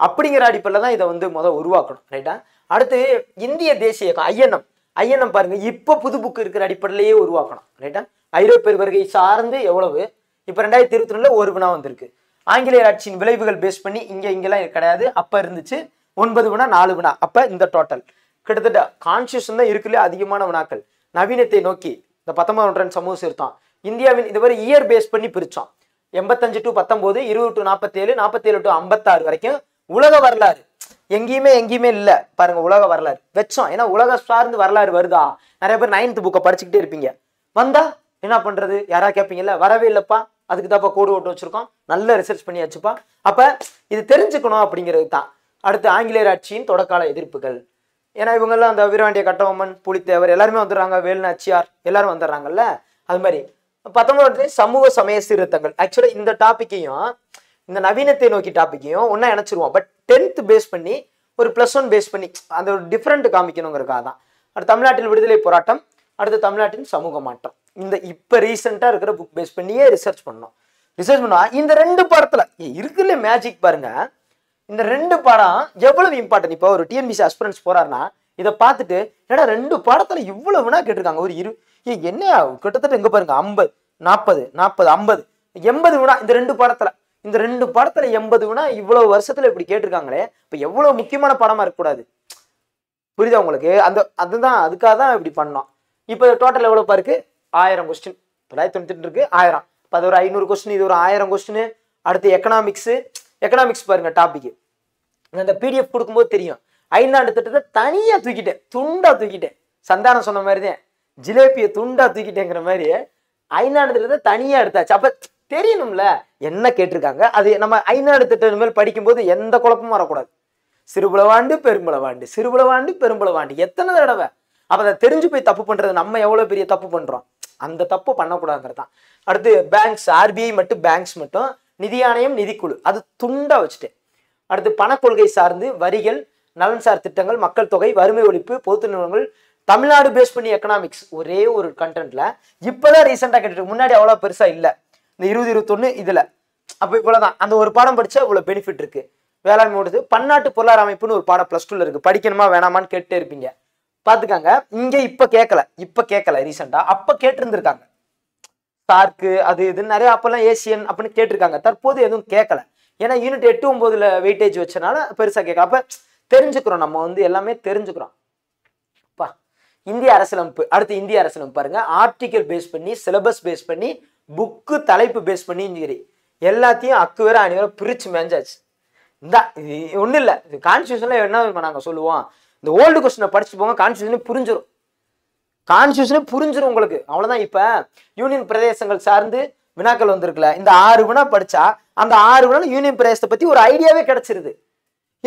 அப்படிங்கிற அடிப்படையில் தான் இதை வந்து முதல் உருவாக்கணும் ரைட்டா அடுத்து இந்திய தேசிய ஐஎன்எம் ஐஎன்எம் பாருங்க இப்போ புது புக்கு இருக்கிற அடிப்படையிலேயே உருவாக்கணும் ரைட்டா ஐரோப்பியர் வருகை சார்ந்து எவ்வளவு இப்போ ரெண்டாயிரத்தி இருபத்தி ரெண்டுல ஒரு வினா வந்திருக்கு ஆங்கிலேயர் ஆட்சியின் விளைவுகள் பேஸ் பண்ணி இங்கே இங்கெல்லாம் கிடையாது அப்போ இருந்துச்சு ஒன்பது வினா நாலு வினா அப்போ இந்த டோட்டல் கிட்டத்தட்ட கான்சியஸ் தான் இருக்குல்ல அதிகமான வினாக்கள் நவீனத்தை நோக்கி இந்த பத்தொன்பது சமூக சேர்த்தோம் இந்தியாவின் இதுவரை இயர் பேஸ் பண்ணி பிரித்தோம் எண்பத்தஞ்சு டு பத்தொம்போது இருபது டு நாற்பத்தேழு நாற்பத்தேழு டு ஐம்பத்தாறு வரைக்கும் உலக வரலாறு எங்கேயுமே எங்கேயுமே இல்லை பாருங்கள் உலக வரலாறு வச்சோம் ஏன்னா உலக சார்ந்து வரலாறு வருதா நிறைய பேர் நைன்த் புக்கை படிச்சுக்கிட்டே இருப்பீங்க வந்தா என்ன பண்ணுறது யாராவது கேட்பீங்கல்ல வரவே இல்லைப்பா அதுக்கு தான்ப்பா கோடு ஓட்டு வச்சுருக்கோம் நல்ல ரிசர்ச் பண்ணி வச்சுப்பா அப்போ இது தெரிஞ்சுக்கணும் அப்படிங்கிறது தான் அடுத்து ஆங்கிலேயர் ஆட்சியின் தொடக்கால எதிர்ப்புகள் ஏன்னா இவங்கெல்லாம் அந்த வீரவாண்டிய கட்டவம்மன் புலித்தேவர் எல்லாருமே வந்துடுறாங்க வேலுநாச்சியார் எல்லாரும் வந்துடுறாங்கல்ல அது மாதிரி பத்தொன்பது சமூக சமய சீர்திருத்தங்கள் ஆக்சுவலாக இந்த டாப்பிக்கையும் இந்த நவீனத்தை நோக்கி டாப்பிக்கையும் ஒன்றா இணைச்சிருவோம் பட் டென்த் பேஸ் பண்ணி ஒரு ப்ளஸ் ஒன் பேஸ் பண்ணி அந்த ஒரு டிஃப்ரெண்ட் காமிக்கணுங்கிறக்காக தான் அடுத்த தமிழ்நாட்டில் விடுதலை போராட்டம் அடுத்து தமிழ்நாட்டின் சமூக மாற்றம் இந்த இப்போ ரீசெண்டாக இருக்கிற புக் பேஸ் பண்ணியே ரிசர்ச் பண்ணோம் ரிசர்ச் பண்ணால் இந்த ரெண்டு படத்தில் இருக்குல்ல மேஜிக் பாருங்க இந்த ரெண்டு படம் எவ்வளவு இம்பார்ட்டன்ட் இப்போ ஒரு டிஎன்பிசி அஸ்பிரன்ஸ் போறாருன்னா இதை பார்த்துட்டு ஏன்னா ரெண்டு படத்தில் இவ்வளவுனா கேட்டிருக்காங்க ஒரு இரு என்ன கிட்டத்தட்ட எங்கே பாருங்க ஐம்பது நாற்பது நாற்பது ஐம்பது எண்பது வினா இந்த ரெண்டு படத்தில் இந்த ரெண்டு படத்துல எண்பது வினா இவ்வளவு வருஷத்துல இப்படி கேட்டிருக்காங்களே இப்ப எவ்வளவு முக்கியமான படமா இருக்கக்கூடாது புரியுதா உங்களுக்கு அந்த அதுதான் அதுக்காக தான் இப்படி பண்ணோம் இப்போ டோட்டல் எவ்வளோப்பா பாருக்கு ஆயிரம் கொஸ்டின் தொள்ளாயிரத்தி தொண்ணூத்தி இருக்கு ஆயிரம் இப்போ அது ஒரு ஐநூறு கொஸ்டின் இது ஒரு ஆயிரம் கொஸ்டின் அடுத்து எக்கனாமிக்ஸு எக்கனாமிக்ஸ் பாருங்க டாபிக் அந்த பிடிஎஃப் கொடுக்கும்போது தெரியும் ஐந்தாண்டு திட்டத்தை தனியாக தூக்கிட்டேன் துண்டா தூக்கிட்டேன் சந்தானம் சொன்ன மாதிரி தான் ஜிலேபியை துண்டா தூக்கிட்டேங்கிற மாதிரி ஐந்தாண்டு திட்டத்தை தனியாக எடுத்தாச்சு அப்போ தெரியணும்ல என்ன கேட்டிருக்காங்க அது நம்ம ஐநாடு திட்டம் மேல் படிக்கும்போது எந்த குழப்பமும் வரக்கூடாது சிறுபுலவாண்டு பெரும்புலவாண்டு சிறுபுலவாண்டு பெரும்புலவாண்டு எத்தனை தடவை அப்போ அதை தெரிஞ்சு போய் தப்பு பண்ணுறது நம்ம எவ்வளோ பெரிய தப்பு பண்ணுறோம் அந்த தப்பு பண்ணக்கூடாதுங்கிறது தான் அடுத்து பேங்க்ஸ் ஆர்பிஐ மட்டும் பேங்க்ஸ் மட்டும் நிதி ஆணையம் நிதிக்குழு அது துண்டாக வச்சுட்டு அடுத்து பணக்கொள்கை சார்ந்து வரிகள் நலன் சார் திட்டங்கள் மக்கள் தொகை வறுமை ஒழிப்பு பொது நிறுவனங்கள் தமிழ்நாடு பேஸ் பண்ணி எக்கனாமிக்ஸ் ஒரே ஒரு கண்டென்ட்ல இப்போதான் ரீசெண்டாக கேட்டுருக்கு முன்னாடி அவ்வளோ பெருசாக இல்லை இந்த இருபது இருபத்தொன்று இதில் அப்போ இவ்வளோ தான் அந்த ஒரு பாடம் படித்தா இவ்வளோ பெனிஃபிட் இருக்குது வேளாண்மை ஓடுது பன்னாட்டு பொருளாதார அமைப்புன்னு ஒரு பாடம் ப்ளஸ் டூவில் இருக்குது படிக்கணுமா வேணாமான்னு கேட்டே இருப்பீங்க பார்த்துக்காங்க இங்கே இப்போ கேட்கல இப்போ கேட்கல ரீசெண்டாக அப்போ கேட்டிருந்துருக்காங்க சார்க்கு அது இதுன்னு நிறைய அப்போல்லாம் ஏசியன் அப்படின்னு கேட்டிருக்காங்க தற்போது எதுவும் கேட்கல ஏன்னா யூனிட் எட்டு ஒம்போதில் வெயிட்டேஜ் வச்சனால பெருசாக கேட்கல அப்போ தெரிஞ்சுக்கிறோம் நம்ம வந்து எல்லாமே தெரிஞ்சுக்கிறோம் இந்திய அரசியலமைப்பு அடுத்து இந்திய அரசியலமைப்பு பாருங்க ஆர்டிக்கல் பேஸ் பண்ணி சிலபஸ் பேஸ் பண்ணி புக்கு தலைப்பு பேஸ் பண்ணி சரி எல்லாத்தையும் அக்கு வேற பிரிச்சு மேஞ்சாச்சு இந்த இது ஒன்றும் இல்லை இது கான்ஸ்டியூஷன்லாம் என்ன நாங்கள் சொல்லுவோம் இந்த ஓல்டு கொஸ்டினை படிச்சு போங்க கான்ஸ்டியூஷனே புரிஞ்சிடும் கான்ஸ்டியூஷனே புரிஞ்சிடும் உங்களுக்கு அவ்வளோதான் இப்போ யூனியன் பிரதேசங்கள் சார்ந்து வினாக்கள் வந்திருக்குல்ல இந்த ஆறு வினா படித்தா அந்த ஆறு வினா யூனியன் பிரதேசத்தை பற்றி ஒரு ஐடியாவே கிடச்சிருது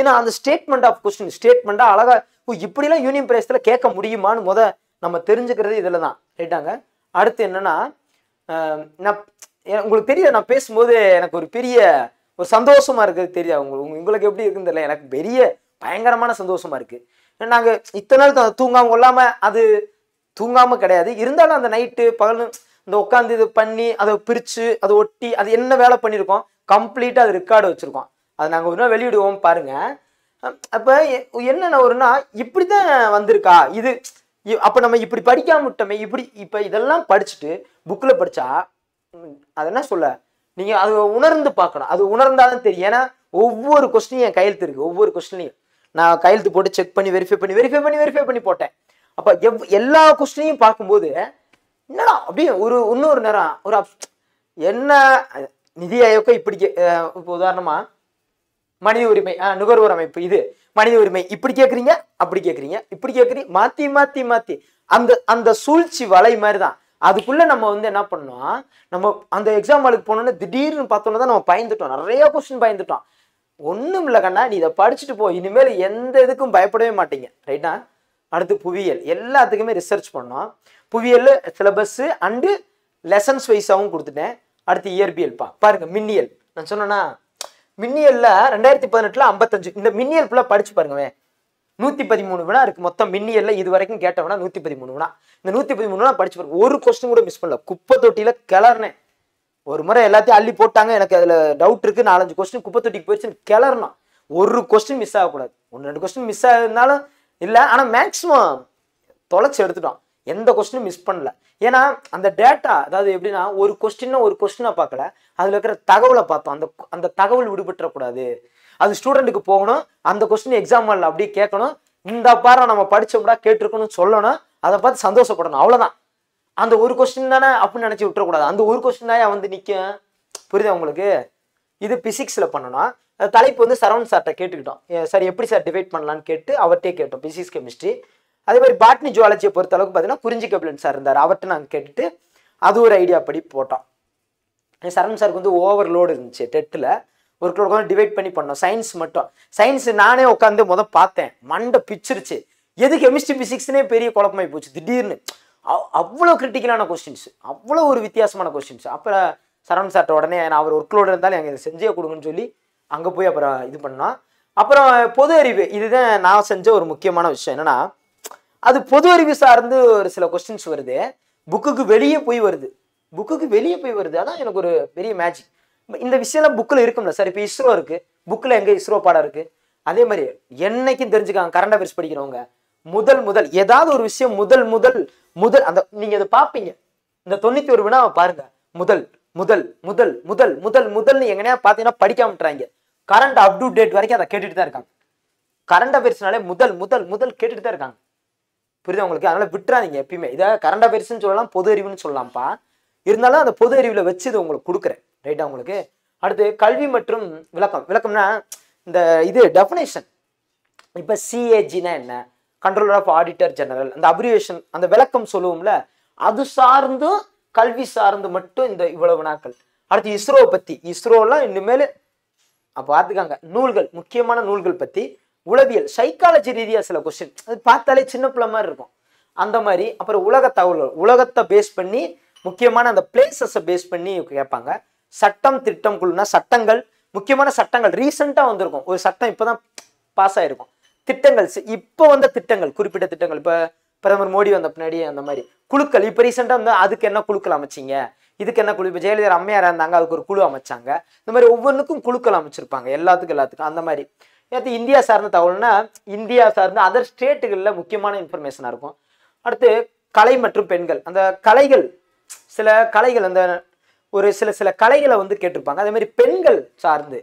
ஏன்னா அந்த ஸ்டேட்மெண்ட் ஆஃப் கொஸ்டின் ஸ்டேட்மெண்ட்டாக அழகாக ஓ இப்படிலாம் யூனியன் பிரதேசத்தில் கேட்க முடியுமான்னு முத நம்ம தெரிஞ்சுக்கிறது இதில் தான் ரைட்டாங்க அடுத்து என்னென்னா நான் உங்களுக்கு தெரியாது நான் பேசும்போது எனக்கு ஒரு பெரிய ஒரு சந்தோஷமா இருக்குது தெரியாது உங்களுக்கு உங்களுக்கு எப்படி இருக்குன்னு தெரியல எனக்கு பெரிய பயங்கரமான சந்தோஷமா இருக்கு நாங்கள் இத்தனை நாள் தூங்காம கொள்ளாம அது தூங்காம கிடையாது இருந்தாலும் அந்த நைட்டு பகல் இந்த உட்காந்து இது பண்ணி அதை பிரித்து அதை ஒட்டி அது என்ன வேலை பண்ணியிருக்கோம் கம்ப்ளீட்டாக அது ரெக்கார்டு வச்சுருக்கோம் அதை நாங்கள் ஒரு நாள் வெளியிடுவோம் பாருங்கள் அப்போ என்னென்ன ஒருனா இப்படி தான் வந்திருக்கா இது அப்போ நம்ம இப்படி படிக்காமட்டோமே விட்டோமே இப்படி இப்போ இதெல்லாம் படிச்சுட்டு புக்கில் படிச்சா அது என்ன சொல்ல நீங்கள் அது உணர்ந்து பார்க்கணும் அது உணர்ந்தாதான் தெரியும் ஏன்னா ஒவ்வொரு கொஸ்டினையும் என் கையெழுத்து இருக்குது ஒவ்வொரு கொஸ்டினையும் நான் கையெழுத்து போட்டு செக் பண்ணி வெரிஃபை பண்ணி வெரிஃபை பண்ணி வெரிஃபை பண்ணி போட்டேன் அப்போ எவ் எல்லா கொஸ்டினையும் பார்க்கும்போது என்னடா அப்படியே ஒரு இன்னொரு நேரம் ஒரு என்ன நிதி ஆயோக்கம் இப்படி இப்போ உதாரணமாக மனித உரிமை நுகர்வோர் அமைப்பு இது மனித உரிமை இப்படி கேட்குறீங்க அப்படி கேட்குறீங்க இப்படி கேட்குறீங்க மாற்றி மாற்றி மாற்றி அந்த அந்த சூழ்ச்சி வலை மாதிரி தான் அதுக்குள்ளே நம்ம வந்து என்ன பண்ணோம் நம்ம அந்த எக்ஸாம் வாளுக்கு போனோன்னா திடீர்னு பார்த்தோன்னா தான் நம்ம பயந்துட்டோம் நிறைய கொஸ்டின் பயந்துட்டோம் ஒன்றும் இல்லை கண்ணா நீ இதை படிச்சுட்டு போ இனிமேல் எந்த இதுக்கும் பயப்படவே மாட்டீங்க ரைட்டா அடுத்து புவியியல் எல்லாத்துக்குமே ரிசர்ச் பண்ணோம் புவியியல் சிலபஸ்ஸு அண்டு லெசன்ஸ் வைஸாகவும் கொடுத்துட்டேன் அடுத்து பா பாருங்க மின்னியல் நான் சொன்னேன்னா மின்னியல்ல ரெண்டாயிரத்தி பதினெட்டுல ஐம்பத்தஞ்சு இந்த மின்னியல் ஃபுல்லாக படிச்சு பாருங்க நூத்தி பதிமூணு வினா இருக்கு மொத்தம் மின்னியல்ல இது வரைக்கும் கேட்டவனா நூத்தி பதிமூணு வினா இந்த நூத்தி பதிமூணு வினா படிச்சு பாருங்க ஒரு கொஸ்டின் கூட மிஸ் பண்ணல குப்பை தொட்டியில கிளறினேன் ஒரு முறை எல்லாத்தையும் அள்ளி போட்டாங்க எனக்கு அதுல டவுட் இருக்கு நாலஞ்சு கொஸ்டின் குப்பை தொட்டிக்கு போயிடுச்சு கிளறணும் ஒரு கொஸ்டின் மிஸ் ஆகக்கூடாது ஒன்று ரெண்டு கொஸ்டின் மிஸ் ஆகுதுனாலும் இல்லை ஆனால் மேக்ஸிமம் தொலைச்சு எடுத்துட்டோம் எந்த கொஸ்டினும் மிஸ் பண்ணல ஏன்னா அந்த டேட்டா அதாவது எப்படின்னா ஒரு கொஸ்டின்னா ஒரு கொஸ்டினை பார்க்கல அதில் இருக்கிற தகவலை பார்த்தோம் அந்த அந்த தகவல் விடுபட்டுறக்கூடாது அது ஸ்டூடெண்ட்டுக்கு போகணும் அந்த கொஸ்டின் எக்ஸாம் ஹாலில் அப்படியே கேட்கணும் இந்த பாரம் நம்ம படித்தோம்டா கேட்டிருக்கணும்னு சொல்லணும் அதை பார்த்து சந்தோஷப்படணும் அவ்வளோதான் அந்த ஒரு கொஸ்டின் தானே அப்படின்னு நினச்சி விட்டுறக்கூடாது அந்த ஒரு கொஸ்டின் தான் வந்து நிற்கும் புரியுதா உங்களுக்கு இது பிசிக்ஸில் பண்ணணும் தலைப்பு வந்து சரவண் சார்கிட்ட கேட்டுக்கிட்டோம் சார் எப்படி சார் டிவைட் பண்ணலான்னு கேட்டு அவர்கிட்டே கேட்டோம் பிசிக்ஸ் கெமிஸ்ட்ரி அதே மாதிரி பாட்னி ஜுவாலஜியை பொறுத்த அளவுக்கு பார்த்தீங்கன்னா குறிஞ்சி கபிலன் சார் இருந்தார் அவர்கிட்ட நாங்கள் கேட்டுட்டு அது ஒரு ஐடியா படி போட்டோம் சரண் சாருக்கு வந்து ஓவர் லோடு இருந்துச்சு டெட்டில் ஒரு கிலோ உட்காந்து டிவைட் பண்ணி பண்ணோம் சயின்ஸ் மட்டும் சயின்ஸ் நானே உட்காந்து முதல் பார்த்தேன் மண்டை பிச்சிருச்சு எது கெமிஸ்ட்ரி பிசிக்ஸ்னே பெரிய குழப்பமாகி போச்சு திடீர்னு அவ்வளோ கிரிட்டிக்கலான கொஸ்டின்ஸ் அவ்வளோ ஒரு வித்தியாசமான கொஸ்டின்ஸ் அப்புறம் சரவண் சார்ட்ட உடனே நான் அவர் ஒர்க் லோடு இருந்தாலும் எங்கள் இதை செஞ்சே கொடுங்கன்னு சொல்லி அங்கே போய் அப்புறம் இது பண்ணோம் அப்புறம் பொது அறிவு இதுதான் நான் செஞ்ச ஒரு முக்கியமான விஷயம் என்னென்னா அது பொது அறிவு சார்ந்து ஒரு சில கொஸ்டின்ஸ் வருது புக்குக்கு வெளியே போய் வருது புக்குக்கு வெளியே போய் வருது அதான் எனக்கு ஒரு பெரிய மேஜிக் இந்த விஷயம்லாம் புக்கில் இருக்கும்ல சார் இப்போ இஸ்ரோ இருக்குது புக்கில் எங்கே இஸ்ரோ பாடம் இருக்குது அதே மாதிரி என்னைக்கும் தெரிஞ்சுக்காங்க கரண்ட் அஃபேர்ஸ் படிக்கிறவங்க முதல் முதல் ஏதாவது ஒரு விஷயம் முதல் முதல் முதல் அந்த நீங்கள் அதை பார்ப்பீங்க இந்த தொண்ணூற்றி ஒரு வினா பாருங்க முதல் முதல் முதல் முதல் முதல் முதல்னு எங்கனையா பார்த்தீங்கன்னா படிக்காமட்டுறாங்க கரண்ட் அப் டேட் வரைக்கும் அதை கேட்டுட்டு தான் இருக்காங்க கரண்ட் அஃபேர்ஸ்னாலே முதல் முதல் முதல் கேட்டுட்டு தான் இருக்காங்க புரியுது உங்களுக்கு அதனால் விட்டுறாதீங்க எப்பயுமே இதை கரண்ட் அஃபேர்ஸ்னு சொல்லலாம் பொது அறிவுன்னு சொல்லலாம்ப்பா இருந்தாலும் அந்த பொது அறிவில் வச்சு இது உங்களுக்கு கொடுக்குறேன் ரைட்டா உங்களுக்கு அடுத்து கல்வி மற்றும் விளக்கம் விளக்கம்னா இந்த இது டெஃபினேஷன் இப்போ சிஏஜினா என்ன கண்ட்ரோலர் ஆஃப் ஆடிட்டர் ஜெனரல் அந்த அப்ரிவேஷன் அந்த விளக்கம் சொல்லுவோம்ல அது சார்ந்தும் கல்வி சார்ந்து மட்டும் இந்த இவ்வளவு நாட்கள் அடுத்து இஸ்ரோ பற்றி இஸ்ரோலாம் இனிமேல் பார்த்துக்காங்க நூல்கள் முக்கியமான நூல்கள் பற்றி உளவியல் சைக்காலஜி ரீதியாக சில கொஸ்டின் அது பார்த்தாலே சின்ன பிள்ளை மாதிரி இருக்கும் அந்த மாதிரி அப்புறம் உலக தகவல் உலகத்தை பேஸ் பண்ணி முக்கியமான அந்த பிளேசஸை பேஸ் பண்ணி கேட்பாங்க சட்டம் திட்டம் குழுனா சட்டங்கள் முக்கியமான சட்டங்கள் ரீசெண்டாக வந்திருக்கும் ஒரு சட்டம் இப்போ தான் பாஸ் ஆகிருக்கும் திட்டங்கள் இப்போ வந்த திட்டங்கள் குறிப்பிட்ட திட்டங்கள் இப்போ பிரதமர் மோடி வந்த பின்னாடி அந்த மாதிரி குழுக்கள் இப்போ ரீசெண்டாக வந்து அதுக்கு என்ன குழுக்கள் அமைச்சிங்க இதுக்கு என்ன குழு இப்போ ஜெயலலிதா அம்மையாராக இருந்தாங்க அதுக்கு ஒரு குழு அமைச்சாங்க இந்த மாதிரி ஒவ்வொன்றுக்கும் குழுக்கள் அமைச்சிருப்பாங்க எல்லாத்துக்கும் எல்லாத்துக்கும் அந்த மாதிரி நேற்று இந்தியா சார்ந்த தகவல்னா இந்தியா சார்ந்த அதர் ஸ்டேட்டுகளில் முக்கியமான இன்ஃபர்மேஷனாக இருக்கும் அடுத்து கலை மற்றும் பெண்கள் அந்த கலைகள் சில கலைகள் அந்த ஒரு சில சில கலைகளை வந்து கேட்டிருப்பாங்க அதே மாதிரி பெண்கள் சார்ந்து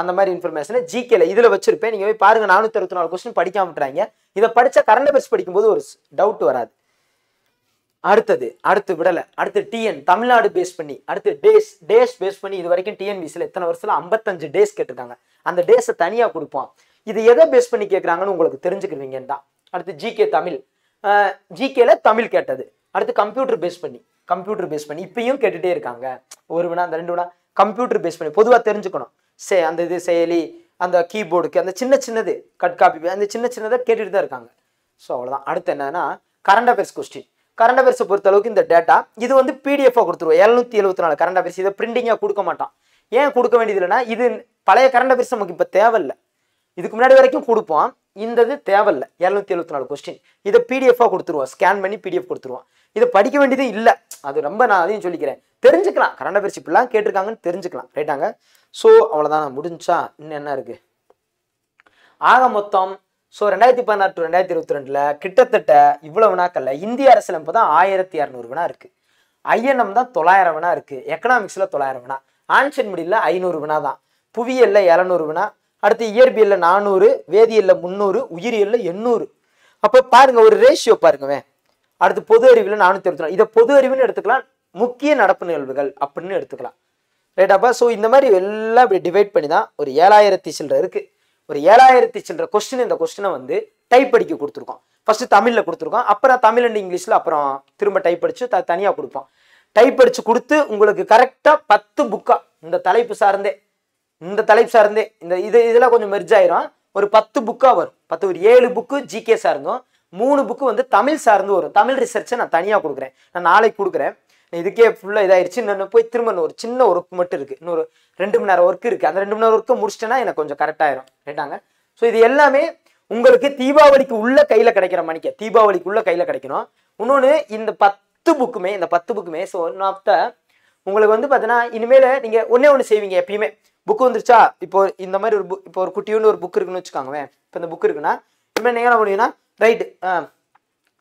அந்த மாதிரி இன்ஃபர்மேஷனை ஜிகேல இதில் வச்சிருப்பேன் நீங்கள் போய் பாருங்கள் நானூற்றி அறுபத்தி நாலு கொஸ்டின் படிக்காமட்டுறாங்க இதை படித்தா கரண்ட் அஃபேர்ஸ் படிக்கும்போது ஒரு டவுட் வராது அடுத்தது அடுத்து விடலை அடுத்து டிஎன் தமிழ்நாடு பேஸ் பண்ணி அடுத்து டேஸ் டேஸ் பேஸ் பண்ணி இது வரைக்கும் டிஎன்பிசியில் எத்தனை வருஷத்தில் ஐம்பத்தஞ்சு டேஸ் கேட்டிருக்காங்க அந்த டேஸை தனியாக கொடுப்போம் இது எதை பேஸ் பண்ணி கேட்குறாங்கன்னு உங்களுக்கு தெரிஞ்சுக்கிருவீங்கன்னு தான் அடுத்து ஜிகே தமிழ் ஜிகேல தமிழ் கேட்டது அடுத்து கம்ப்யூட்டர் பேஸ் பண்ணி கம்ப்யூட்டர் பேஸ் பண்ணி இப்பயும் கேட்டுகிட்டே இருக்காங்க ஒரு வினா அந்த ரெண்டு வினா கம்ப்யூட்டர் பேஸ் பண்ணி பொதுவாக தெரிஞ்சுக்கணும் சே அந்த இது செயலி அந்த கீபோர்டுக்கு அந்த சின்ன சின்னது கட் காப்பி அந்த சின்ன சின்னதை கேட்டுகிட்டு தான் இருக்காங்க ஸோ அவ்வளோதான் அடுத்து என்னன்னா கரண்ட் அஃபேர்ஸ் கொஸ்டின் கரண்ட் அஃபேர்ஸை பொறுத்த அளவுக்கு இந்த டேட்டா இது வந்து பிடிஎஃபாக கொடுத்துருவோம் எழுநூற்றி எழுபத்தி நாலு கரண்ட் அஃபேர்ஸ் இதை பிரிண்டிங்காக கொடுக்க மாட்டான் ஏன் கொடுக்க வேண்டியது இல்லைன்னா இது பழைய கரண்ட் அஃபேர்ஸ் நமக்கு இப்போ தேவையில்லை இதுக்கு முன்னாடி வரைக்கும் கொடுப்போம் இந்த இது தேவையில்லை எழுநூத்தி எழுபத்தி நாலு கொஸ்டின் இதை பிடிஎஃபாக கொடுத்துருவோம் ஸ்கேன் பண்ணி பிடிஎஃப் கொடுத்துருவோம் இதை படிக்க வேண்டியது இல்லை அது ரொம்ப நான் அதையும் சொல்லிக்கிறேன் தெரிஞ்சுக்கலாம் கரண்ட் அஃபேர்ஸ் இப்படிலாம் கேட்டிருக்காங்கன்னு தெரிஞ்சுக்கலாம் ரைட்டாங்க ஸோ அவ்வளோதான் முடிஞ்சா இன்னும் என்ன இருக்குது ஆக மொத்தம் ஸோ ரெண்டாயிரத்தி பதினாறு டு ரெண்டாயிரத்தி இருபத்தி ரெண்டில் கிட்டத்தட்ட இவ்வளோ வினாக்களில் இந்திய அரசியலமைப்பு தான் ஆயிரத்தி இரநூறு வினா இருக்குது ஐஎன்எம் தான் தொள்ளாயிரம் வினா இருக்குது எக்கனாமிக்ஸில் தொள்ளாயிரம் வினா ஆன்சன் மிடியில் ஐநூறு வினா தான் புவியியலில் எழுநூறு வினா அடுத்து இயற்பியலில் நானூறு வேதியியலில் முந்நூறு உயிரியலில் எண்ணூறு அப்போ பாருங்கள் ஒரு ரேஷியோ பாருங்கவே அடுத்து பொது அறிவில் நானூற்றி இருபத்தி இதை பொது அறிவுன்னு எடுத்துக்கலாம் முக்கிய நடப்பு நிகழ்வுகள் அப்படின்னு எடுத்துக்கலாம் ரைட்டாப்பா ஸோ இந்த மாதிரி எல்லாம் இப்படி டிவைட் பண்ணி தான் ஒரு ஏழாயிரத்தி சில்லரை இருக்குது ஒரு ஏழாயிரத்தி சில்லற கொஸ்டின் இந்த கொஸ்டினை வந்து டைப் படிக்க கொடுத்துருக்கோம் ஃபர்ஸ்ட் தமிழில் கொடுத்துருக்கோம் அப்புறம் தமிழ் அண்ட் இங்கிலீஷில் அப்புறம் திரும்ப டைப் படித்து த தனியாக கொடுப்போம் டைப் அடித்து கொடுத்து உங்களுக்கு கரெக்டாக பத்து புக்காக இந்த தலைப்பு சார்ந்தே இந்த தலைப்பு சார்ந்தே இந்த இது இதெல்லாம் கொஞ்சம் மெர்ஜ் ஆயிரும் ஒரு பத்து புக்காக வரும் பத்து ஒரு ஏழு புக்கு ஜிகே சார்ந்தும் மூணு புக்கு வந்து தமிழ் சார்ந்து வரும் தமிழ் ரிசர்ச்சை நான் தனியாக கொடுக்குறேன் நான் நாளைக்கு கொடுக்குறேன் இதுக்கே ஃபுல்லாக இதாயிருச்சு இன்னொன்று போய் திரும்ப ஒரு சின்ன ஒர்க் மட்டும் இருக்குது இன்னொரு ரெண்டு மணி நேரம் ஒர்க் இருக்குது அந்த ரெண்டு மணி நேரம் ஒர்க்கு முடிச்சிட்டேன்னா எனக்கு கொஞ்சம் கரெக்டாயிரும் ரைட்டாங்க ஸோ இது எல்லாமே உங்களுக்கு தீபாவளிக்கு உள்ள கையில் கிடைக்கிற மணிக்க தீபாவளிக்கு உள்ள கையில் கிடைக்கணும் இன்னொன்று இந்த பத்து புக்குமே இந்த பத்து புக்குமே ஸோ ஒன் ஆஃப் த உங்களுக்கு வந்து பார்த்தீங்கன்னா இனிமேல் நீங்கள் ஒன்றே ஒன்று செய்வீங்க எப்பயுமே புக் வந்துருச்சா இப்போ இந்த மாதிரி ஒரு புக் இப்போ ஒரு குட்டியோன்னு ஒரு புக் இருக்குன்னு வச்சுக்காங்க இப்போ இந்த புக் இருக்குன்னா இனிமேல் நீங்கள் என்ன பண்ணுவீங்கன்னா ரைட்டு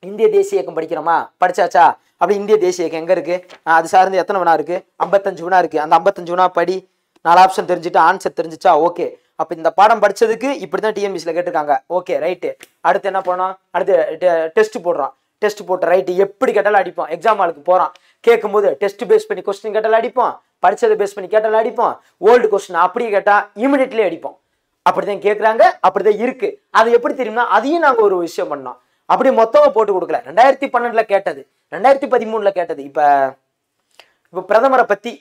இந்திய தேசிய இயக்கம் படிக்கிறோமா படிச்சாச்சா அப்படி இந்திய தேசிய இயக்கம் எங்கே இருக்குது அது சார்ந்து எத்தனை வினா இருக்குது ஐம்பத்தஞ்சு வினா இருக்குது அந்த ஐம்பத்தஞ்சு வினா படி நாலு ஆப்ஷன் தெரிஞ்சுட்டு ஆன்சர் தெரிஞ்சிச்சா ஓகே அப்போ இந்த பாடம் படிச்சதுக்கு இப்படி தான் கேட்டிருக்காங்க ஓகே ரைட்டு அடுத்து என்ன பண்ணோம் அடுத்து டெஸ்ட் போடுறான் டெஸ்ட் போட்டு ரைட்டு எப்படி கேட்டாலும் அடிப்போம் எக்ஸாம் ஆளுக்கு போகிறான் போது டெஸ்ட் பேஸ் பண்ணி கொஸ்டின் கேட்டாலும் அடிப்போம் படித்ததை பேஸ் பண்ணி கேட்டாலும் அடிப்போம் ஓல்டு கொஸ்டின் அப்படியே கேட்டால் இமீடியட்லி அடிப்போம் அப்படிதான் கேட்குறாங்க அப்படிதான் இருக்குது அது எப்படி தெரியும்னா அதையும் நாங்கள் ஒரு விஷயம் பண்ணோம் அப்படி மொத்தமாக போட்டு கொடுக்கல ரெண்டாயிரத்தி பன்னெண்டில் கேட்டது ரெண்டாயிரத்தி பதிமூணில் கேட்டது இப்போ இப்போ பிரதமரை பற்றி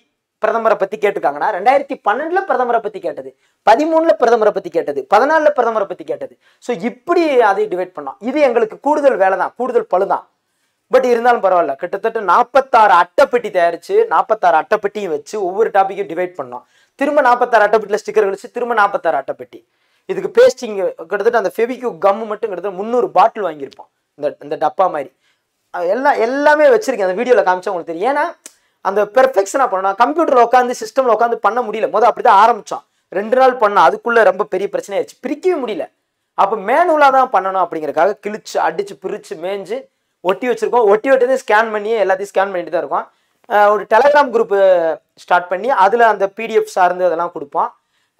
பிரதமரை பற்றி கேட்டுருக்காங்கன்னா ரெண்டாயிரத்தி பன்னெண்டில் பிரதமரை பற்றி கேட்டது பதிமூணில் பிரதமரை பற்றி கேட்டது பதினாலில் பிரதமரை பற்றி கேட்டது ஸோ இப்படி அதை டிவைட் பண்ணோம் இது எங்களுக்கு கூடுதல் வேலை தான் கூடுதல் பழு தான் பட் இருந்தாலும் பரவாயில்ல கிட்டத்தட்ட நாற்பத்தாறு அட்டைப்பெட்டி தயாரித்து நாற்பத்தாறு அட்டைப்பெட்டியும் வச்சு ஒவ்வொரு டாப்பிக்கும் டிவைட் பண்ணோம் திரும்ப நாற்பத்தாறு அட்டைப்பெட்டியில் ஸ்டிக்கர் வச்சு திரும்ப நாற்பத்தாறு அட்டைப்பெட்டி இதுக்கு பேஸ்டிங் கிட்டத்தட்ட அந்த ஃபெவிக்யூ கம் மட்டும் கிட்டத்தட்ட முந்நூறு பாட்டில் வாங்கியிருப்போம் இந்த இந்த டப்பா மாதிரி எல்லாம் எல்லாமே வச்சுருக்கேன் அந்த வீடியோவில் காமிச்சா உங்களுக்கு தெரியும் ஏன்னா அந்த பெர்ஃபெக்ஷனாக பண்ணணும் கம்ப்யூட்டரில் உட்காந்து சிஸ்டமில் உட்காந்து பண்ண முடியல மொதல் அப்படி தான் ஆரம்பித்தோம் ரெண்டு நாள் பண்ணால் அதுக்குள்ளே ரொம்ப பெரிய பிரச்சனையாயிடுச்சு பிரிக்கவே முடியல அப்போ மேனுவலாக தான் பண்ணணும் அப்படிங்கிறக்காக கிழிச்சு அடித்து பிரித்து மேஞ்சு ஒட்டி வச்சுருக்கோம் ஒட்டி ஒட்டி ஸ்கேன் பண்ணியே எல்லாத்தையும் ஸ்கேன் பண்ணிட்டு தான் இருக்கோம் ஒரு டெலகிராம் குரூப்பு ஸ்டார்ட் பண்ணி அதில் அந்த பிடிஎஃப் சார்ந்து அதெல்லாம் கொடுப்போம்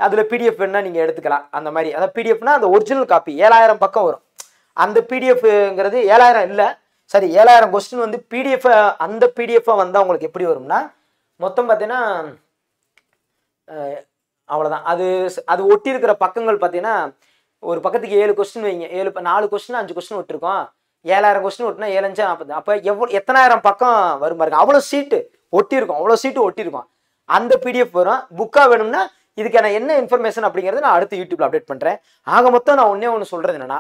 அதில் பிடிஎஃப் வேணால் நீங்கள் எடுத்துக்கலாம் அந்த மாதிரி அதாவது பிடிஎஃப்னா அந்த ஒரிஜினல் காப்பி ஏழாயிரம் பக்கம் வரும் அந்த பிடிஎஃப்ங்கிறது ஏழாயிரம் இல்லை சரி ஏழாயிரம் கொஸ்டின் வந்து பிடிஎஃப் அந்த பிடிஎஃபாக வந்தால் உங்களுக்கு எப்படி வரும்னா மொத்தம் பார்த்தீங்கன்னா அவ்வளோதான் அது அது ஒட்டி இருக்கிற பக்கங்கள் பார்த்தீங்கன்னா ஒரு பக்கத்துக்கு ஏழு கொஸ்டின் வைங்க ஏழு நாலு கொஸ்டின் அஞ்சு கொஸ்டின் விட்டுருக்கோம் ஏழாயிரம் கொஸ்டின் ஒட்டினா ஏழஞ்சா நாற்பது அப்போ எவ்வளோ எத்தனாயிரம் பக்கம் வரும் பாருங்க அவ்வளோ சீட்டு ஒட்டியிருக்கும் அவ்வளோ சீட்டு ஒட்டியிருக்கும் அந்த பிடிஎஃப் வரும் புக்காக வேணும்னா இதுக்கான என்ன இன்ஃபர்மேஷன் அப்படிங்கிறத நான் அடுத்து யூடியூப்ல அப்டேட் பண்ணுறேன் ஆக மொத்தம் நான் உன்னே ஒன்று சொல்கிறது என்னென்னா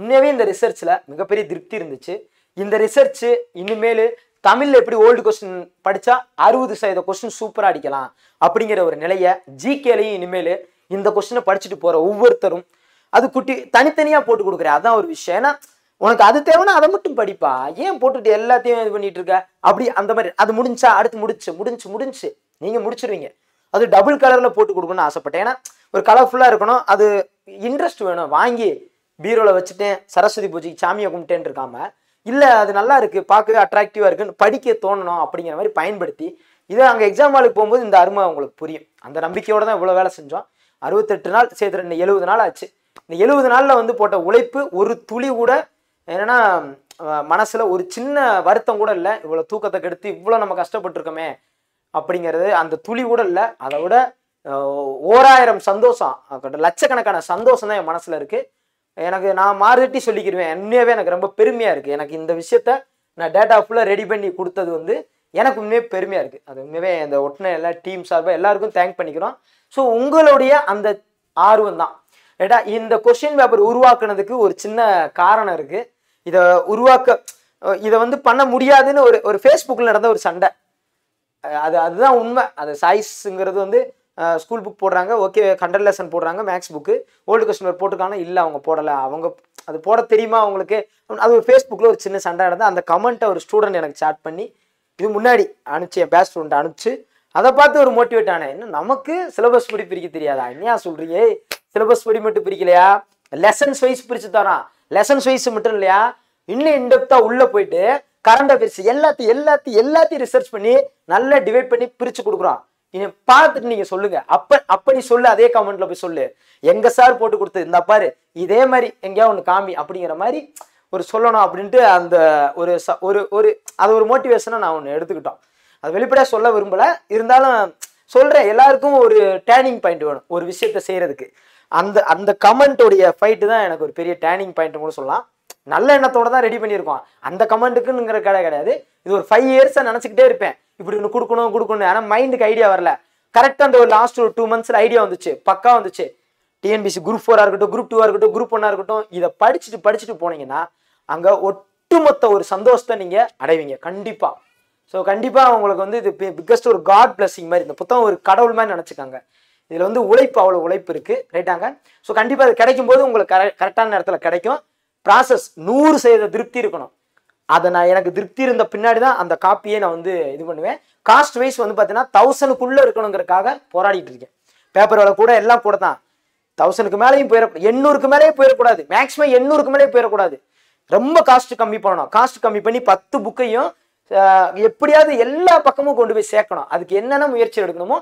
உன்னையவே இந்த ரிசர்ச்சில் மிகப்பெரிய திருப்தி இருந்துச்சு இந்த ரிசர்ச்சு இனிமேல் தமிழில் எப்படி ஓல்டு கொஸ்டின் படித்தா அறுபது சதவீத கொஸ்டின் சூப்பராக அடிக்கலாம் அப்படிங்கிற ஒரு நிலையை ஜிகேலையும் இனிமேல் இந்த கொஸ்டினை படிச்சுட்டு போகிற ஒவ்வொருத்தரும் அது குட்டி தனித்தனியாக போட்டு கொடுக்குறேன் அதான் ஒரு விஷயம் ஏன்னா உனக்கு அது தேவைன்னா அதை மட்டும் படிப்பா ஏன் போட்டுட்டு எல்லாத்தையும் இது பண்ணிட்டு இருக்க அப்படி அந்த மாதிரி அது முடிஞ்சா அடுத்து முடிச்சு முடிஞ்சு முடிஞ்சு நீங்கள் முடிச்சிருவீங்க அது டபுள் கலரில் போட்டு கொடுக்கணும்னு ஆசைப்பட்டேன் ஏன்னா ஒரு கலர்ஃபுல்லாக இருக்கணும் அது இன்ட்ரெஸ்ட் வேணும் வாங்கி பீரோவில் வச்சுட்டேன் சரஸ்வதி பூஜைக்கு சாமியை கும்பிட்டேன்னு இருக்காமல் இல்லை அது நல்லா இருக்குது பார்க்கவே அட்ராக்டிவாக இருக்குன்னு படிக்க தோணணும் அப்படிங்கிற மாதிரி பயன்படுத்தி இதை அங்கே எக்ஸாம் வாழ்க்கை போகும்போது இந்த அருமை அவங்களுக்கு புரியும் அந்த நம்பிக்கையோடு தான் இவ்வளோ வேலை செஞ்சோம் அறுபத்தெட்டு நாள் சேர்த்து ரெண்டு எழுபது நாள் ஆச்சு இந்த எழுபது நாளில் வந்து போட்ட உழைப்பு ஒரு துளி கூட என்னென்னா மனசில் ஒரு சின்ன வருத்தம் கூட இல்லை இவ்வளோ தூக்கத்தை கெடுத்து இவ்வளோ நம்ம கஷ்டப்பட்டுருக்கோமே அப்படிங்கிறது அந்த துளி கூட இல்லை அதை விட ஓராயிரம் சந்தோஷம் லட்சக்கணக்கான சந்தோஷம் தான் என் மனசில் இருக்குது எனக்கு நான் மாறுதட்டி சொல்லிக்கிடுவேன் என்னவே எனக்கு ரொம்ப பெருமையாக இருக்குது எனக்கு இந்த விஷயத்த நான் டேட்டா ஃபுல்லாக ரெடி பண்ணி கொடுத்தது வந்து எனக்கு உண்மையே பெருமையாக இருக்குது அது உண்மையே அந்த ஒட்டின எல்லா டீம் சார்பாக எல்லாருக்கும் தேங்க் பண்ணிக்கிறோம் ஸோ உங்களுடைய அந்த ஆர்வம் தான் ஏட்டா இந்த கொஷின் பேப்பர் உருவாக்குனதுக்கு ஒரு சின்ன காரணம் இருக்குது இதை உருவாக்க இதை வந்து பண்ண முடியாதுன்னு ஒரு ஒரு ஃபேஸ்புக்கில் நடந்த ஒரு சண்டை அது அதுதான் உண்மை அது சாய்ஸுங்கிறது வந்து ஸ்கூல் புக் போடுறாங்க ஓகே கண்டர் லெசன் போடுறாங்க maths book old question paper போட்டிருக்காங்க இல்லை அவங்க போடலை அவங்க அது போட தெரியுமா அவங்களுக்கு அது ஒரு ஃபேஸ்புக்கில் ஒரு சின்ன சண்டை நடந்தால் அந்த கமெண்ட்டை ஒரு ஸ்டூடெண்ட் எனக்கு சாட் பண்ணி இது முன்னாடி அனுப்பிச்சு என் பேஸ்ட் ஸ்டூடெண்ட் அனுப்பிச்சு அதை பார்த்து ஒரு மோட்டிவேட் ஆனேன் இன்னும் நமக்கு சிலபஸ் படி பிரிக்க தெரியாதா என்னையா சொல்கிறீங்க சிலபஸ் படி மட்டும் பிரிக்கலையா லெசன்ஸ் வைஸ் பிரித்து தரான் லெசன்ஸ் வைஸ் மட்டும் இல்லையா இன்னும் இன்டெப்த்தாக உள்ளே போயிட்டு கரண்ட் அஃபேர்ஸ் எல்லாத்தையும் எல்லாத்தையும் எல்லாத்தையும் ரிசர்ச் பண்ணி நல்லா டிவைட் பண்ணி பிரிச்சு கொடுக்குறோம் நீ பார்த்துட்டு நீங்க சொல்லுங்க அப்ப அப்ப நீ சொல்லு அதே கமெண்ட்ல போய் சொல்லு எங்க சார் போட்டு கொடுத்து இந்த பாரு இதே மாதிரி எங்கேயா ஒன்று காமி அப்படிங்கிற மாதிரி ஒரு சொல்லணும் அப்படின்ட்டு அந்த ஒரு ச ஒரு ஒரு அது ஒரு மோட்டிவேஷனாக நான் ஒன்று எடுத்துக்கிட்டோம் அது வெளிப்படையாக சொல்ல விரும்பலை இருந்தாலும் சொல்கிறேன் எல்லாருக்கும் ஒரு டேர்னிங் பாயிண்ட் வேணும் ஒரு விஷயத்த செய்கிறதுக்கு அந்த அந்த கமெண்ட்டோடைய ஃபைட்டு தான் எனக்கு ஒரு பெரிய டேர்னிங் பாயிண்ட் கூட சொல்லலாம் நல்ல எண்ணத்தோட தான் ரெடி பண்ணியிருக்கோம் அந்த கமெண்ட்டுக்குங்கிற கடை கிடையாது இது ஒரு ஃபைவ் இயர்ஸாக நினச்சிக்கிட்டே இருப்பேன் இப்படி ஒன்று கொடுக்கணும் கொடுக்கணும் ஆனால் மைண்டுக்கு ஐடியா வரல கரெக்டாக அந்த ஒரு லாஸ்ட் ஒரு டூ மந்த்ஸில் ஐடியா வந்துச்சு பக்கா வந்துச்சு டிஎன்பிசி குரூப் ஃபோராக இருக்கட்டும் குரூப் டூவாக இருக்கட்டும் குரூப் ஒன்னாக இருக்கட்டும் இதை படிச்சுட்டு படிச்சுட்டு போனீங்கன்னா அங்கே ஒட்டுமொத்த ஒரு சந்தோஷத்தை நீங்கள் அடைவீங்க கண்டிப்பாக ஸோ கண்டிப்பாக அவங்களுக்கு வந்து இது பிக்கஸ்ட் ஒரு காட் பிளஸ்ஸிங் மாதிரி இந்த புத்தகம் ஒரு கடவுள் மாதிரி நினச்சிக்காங்க இதில் வந்து உழைப்பு அவ்வளோ உழைப்பு இருக்குது ரைட்டாங்க ஸோ கண்டிப்பாக அது கிடைக்கும் போது உங்களுக்கு கரெக்டான நேரத்தில் கிடைக்கும் ப்ராசஸ் நூறு செய்த திருப்தி இருக்கணும் அதை நான் எனக்கு திருப்தி இருந்த பின்னாடி தான் அந்த காப்பியை நான் வந்து இது பண்ணுவேன் காஸ்ட் வைஸ் வந்து பார்த்தீங்கன்னா தௌசண்ட்குள்ளே இருக்கணுங்கிறதுக்காக போராடிட்டு இருக்கேன் பேப்பர் வேலை கூட எல்லாம் கூட தான் தௌசண்ட்க்கு மேலேயும் போயிட எண்ணூறுக்கு மேலேயே போயிடக்கூடாது மேக்ஸிமம் எண்ணூறுக்கு மேலேயே போயிடக்கூடாது ரொம்ப காஸ்ட் கம்மி பண்ணணும் காஸ்ட் கம்மி பண்ணி பத்து புக்கையும் எப்படியாவது எல்லா பக்கமும் கொண்டு போய் சேர்க்கணும் அதுக்கு என்னென்ன முயற்சி எடுக்கணுமோ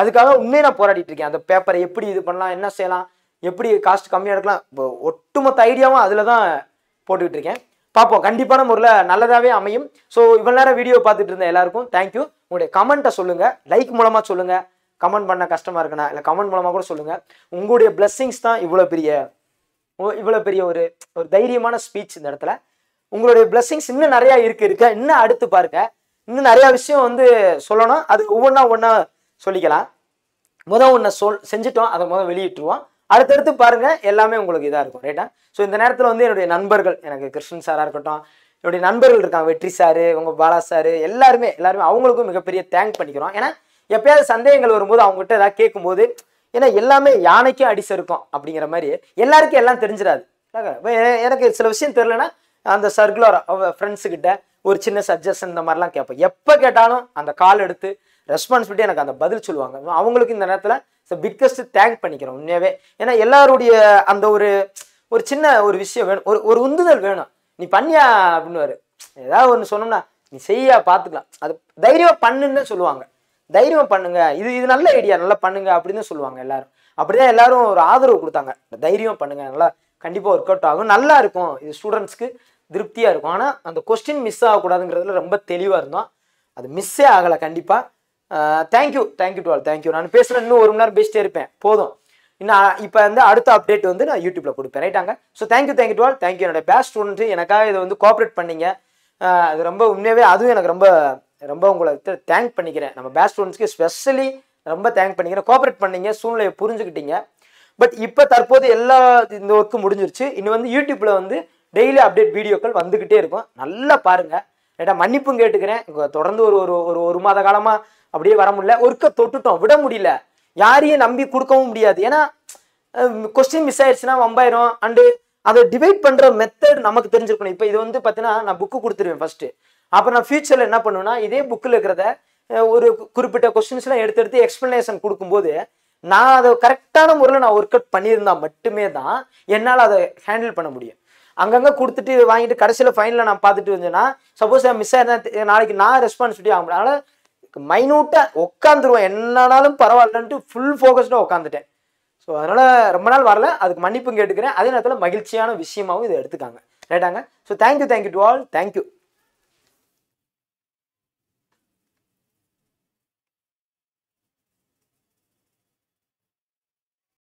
அதுக்காக உண்மையை நான் போராடிட்டு இருக்கேன் அந்த பேப்பரை எப்படி இது பண்ணலாம் என்ன செய்யலாம் எப்படி காஸ்ட் கம்மியாக எடுக்கலாம் இப்போ ஒட்டுமொத்த ஐடியாவும் அதில் தான் போட்டுக்கிட்டு இருக்கேன் பார்ப்போம் கண்டிப்பான முறையில் நல்லதாகவே அமையும் ஸோ இவ்வளோ நேரம் வீடியோ பார்த்துட்டு இருந்த எல்லாருக்கும் தேங்க்யூ உங்களுடைய கமெண்ட்டை சொல்லுங்கள் லைக் மூலமாக சொல்லுங்கள் கமெண்ட் பண்ண கஷ்டமாக இருக்கணும் இல்லை கமெண்ட் மூலமாக கூட சொல்லுங்கள் உங்களுடைய பிளெஸ்ஸிங்ஸ் தான் இவ்வளோ பெரிய இவ்வளோ பெரிய ஒரு ஒரு தைரியமான ஸ்பீச் இந்த இடத்துல உங்களுடைய பிளெஸ்ஸிங்ஸ் இன்னும் நிறையா இருக்குது இருக்க இன்னும் அடுத்து பாருங்க இன்னும் நிறையா விஷயம் வந்து சொல்லணும் அது ஒவ்வொன்றா ஒன்றா சொல்லிக்கலாம் முதல் ஒன்று சொல் செஞ்சுட்டோம் அதை முதல் வெளியிட்டுருவோம் அடுத்தடுத்து பாருங்கள் எல்லாமே உங்களுக்கு இதாக இருக்கும் ரைட்டா ஸோ இந்த நேரத்தில் வந்து என்னுடைய நண்பர்கள் எனக்கு கிருஷ்ணன் சாராக இருக்கட்டும் என்னுடைய நண்பர்கள் இருக்காங்க வெற்றி சாரு உங்கள் பாலா சாரு எல்லாருமே எல்லாருமே அவங்களுக்கும் மிகப்பெரிய தேங்க் பண்ணிக்கிறோம் ஏன்னா எப்பயாவது சந்தேகங்கள் வரும்போது அவங்ககிட்ட ஏதாவது கேட்கும்போது ஏன்னா எல்லாமே யானைக்கும் அடி இருக்கும் அப்படிங்கிற மாதிரி எல்லாருக்கும் எல்லாம் தெரிஞ்சிடாது எனக்கு சில விஷயம் தெரியலன்னா அந்த சர்க்குலர் ஃப்ரெண்ட்ஸுக்கிட்ட ஒரு சின்ன சஜஷன் இந்த மாதிரிலாம் கேட்பேன் எப்போ கேட்டாலும் அந்த கால் எடுத்து ரெஸ்பான்சிபிலிட்டி எனக்கு அந்த பதில் சொல்லுவாங்க அவங்களுக்கு இந்த நேரத்தில் ஸோ பிக்கஸ்ட் தேங்க் பண்ணிக்கிறோம் உண்மையாகவே ஏன்னா எல்லாருடைய அந்த ஒரு ஒரு சின்ன ஒரு விஷயம் வேணும் ஒரு ஒரு உந்துதல் வேணும் நீ பண்ணியா அப்படின்னுவாரு ஏதாவது ஒன்று சொன்னோம்னா நீ செய்யா பார்த்துக்கலாம் அது தைரியமாக பண்ணுன்னு சொல்லுவாங்க தைரியமாக பண்ணுங்க இது இது நல்ல ஐடியா நல்லா பண்ணுங்க அப்படின்னு சொல்லுவாங்க எல்லாரும் அப்படிதான் எல்லாரும் ஒரு ஆதரவு கொடுத்தாங்க தைரியம் பண்ணுங்க நல்லா கண்டிப்பாக ஒர்க் அவுட் ஆகும் நல்லா இருக்கும் இது ஸ்டூடெண்ட்ஸ்க்கு திருப்தியாக இருக்கும் ஆனால் அந்த கொஸ்டின் மிஸ் ஆகக்கூடாதுங்கிறதுல ரொம்ப தெளிவாக இருந்தோம் அது மிஸ்ஸே ஆகலை கண்டிப்பாக தேங்க்யூ தேங்க்யூ டுவால் தேங்க்யூ நான் பேசுகிற இன்னும் ஒரு மணி நேரம் பேசிட்டே இருப்பேன் போதும் இன்னும் இப்போ வந்து அடுத்த அப்டேட் வந்து நான் யூடியூப்பில் கொடுப்பேன் ரைட்டாங்க so thank you thank you to all thank you என்னோட பேஸ்ட் ஸ்டூடெண்ட்டு எனக்காக இதை வந்து கோஆப்ரேட் பண்ணிங்க அது ரொம்ப உண்மையாகவே அதுவும் எனக்கு ரொம்ப ரொம்ப உங்களை தேங்க் பண்ணிக்கிறேன் நம்ம பேஸ்ட் ஸ்டூடெண்ட்ஸ்க்கு ஸ்பெஷலி ரொம்ப தேங்க் பண்ணிக்கிறேன் கோஆப்ரேட் பண்ணிங்க சூழ்நிலையை புரிஞ்சுக்கிட்டீங்க பட் இப்போ தற்போது எல்லா இந்த ஒர்க்கும் முடிஞ்சிருச்சு இன்னும் வந்து யூடியூப்பில் வந்து டெய்லி அப்டேட் வீடியோக்கள் வந்துக்கிட்டே இருக்கும் நல்லா பாருங்கள் ஏட்டா மன்னிப்பும் கேட்டுக்கிறேன் தொடர்ந்து ஒரு ஒரு ஒரு மாத காலமாக அப்படியே வர முடியல ஒர்க்கை தொட்டுட்டோம் விட முடியல யாரையும் நம்பி கொடுக்கவும் முடியாது ஏன்னா கொஸ்டின் மிஸ் ஆயிடுச்சுன்னா வம்பாயிரும் அண்டு அதை டிவைட் பண்ணுற மெத்தட் நமக்கு தெரிஞ்சிருக்கணும் இப்போ இது வந்து பார்த்தீங்கன்னா நான் புக்கு கொடுத்துருவேன் ஃபஸ்ட்டு அப்புறம் நான் ஃபியூச்சரில் என்ன பண்ணுவேன்னா இதே புக்கில் இருக்கிறத ஒரு குறிப்பிட்ட கொஸ்டின்ஸ்லாம் எடுத்து எடுத்து எக்ஸ்பிளனேஷன் கொடுக்கும்போது நான் அதை கரெக்டான முறையில் நான் ஒர்க் அவுட் பண்ணியிருந்தா மட்டுமே தான் என்னால் அதை ஹேண்டில் பண்ண முடியும் அங்கங்கே கொடுத்துட்டு வாங்கிட்டு கடைசியில் ஃபைனில் நான் பார்த்துட்டு இருந்தேன்னா சப்போஸ் நான் மிஸ் ஆயிருந்தா நாளைக்கு நான் ரெஸ்பான்சிபிலிட்டி ஆகும் அதனால் மைனூட்டாக உட்காந்துருவேன் என்னன்னாலும் பரவாயில்லன்ட்டு ஃபுல் ஃபோக்கஸ்டாக உட்காந்துட்டேன் ஸோ அதனால் ரொம்ப நாள் வரல அதுக்கு மன்னிப்பும் கேட்டுக்கிறேன் அதே நேரத்தில் மகிழ்ச்சியான விஷயமாகவும் இதை எடுத்துக்காங்க ரைட்டாங்க so thank you thank you to all thank you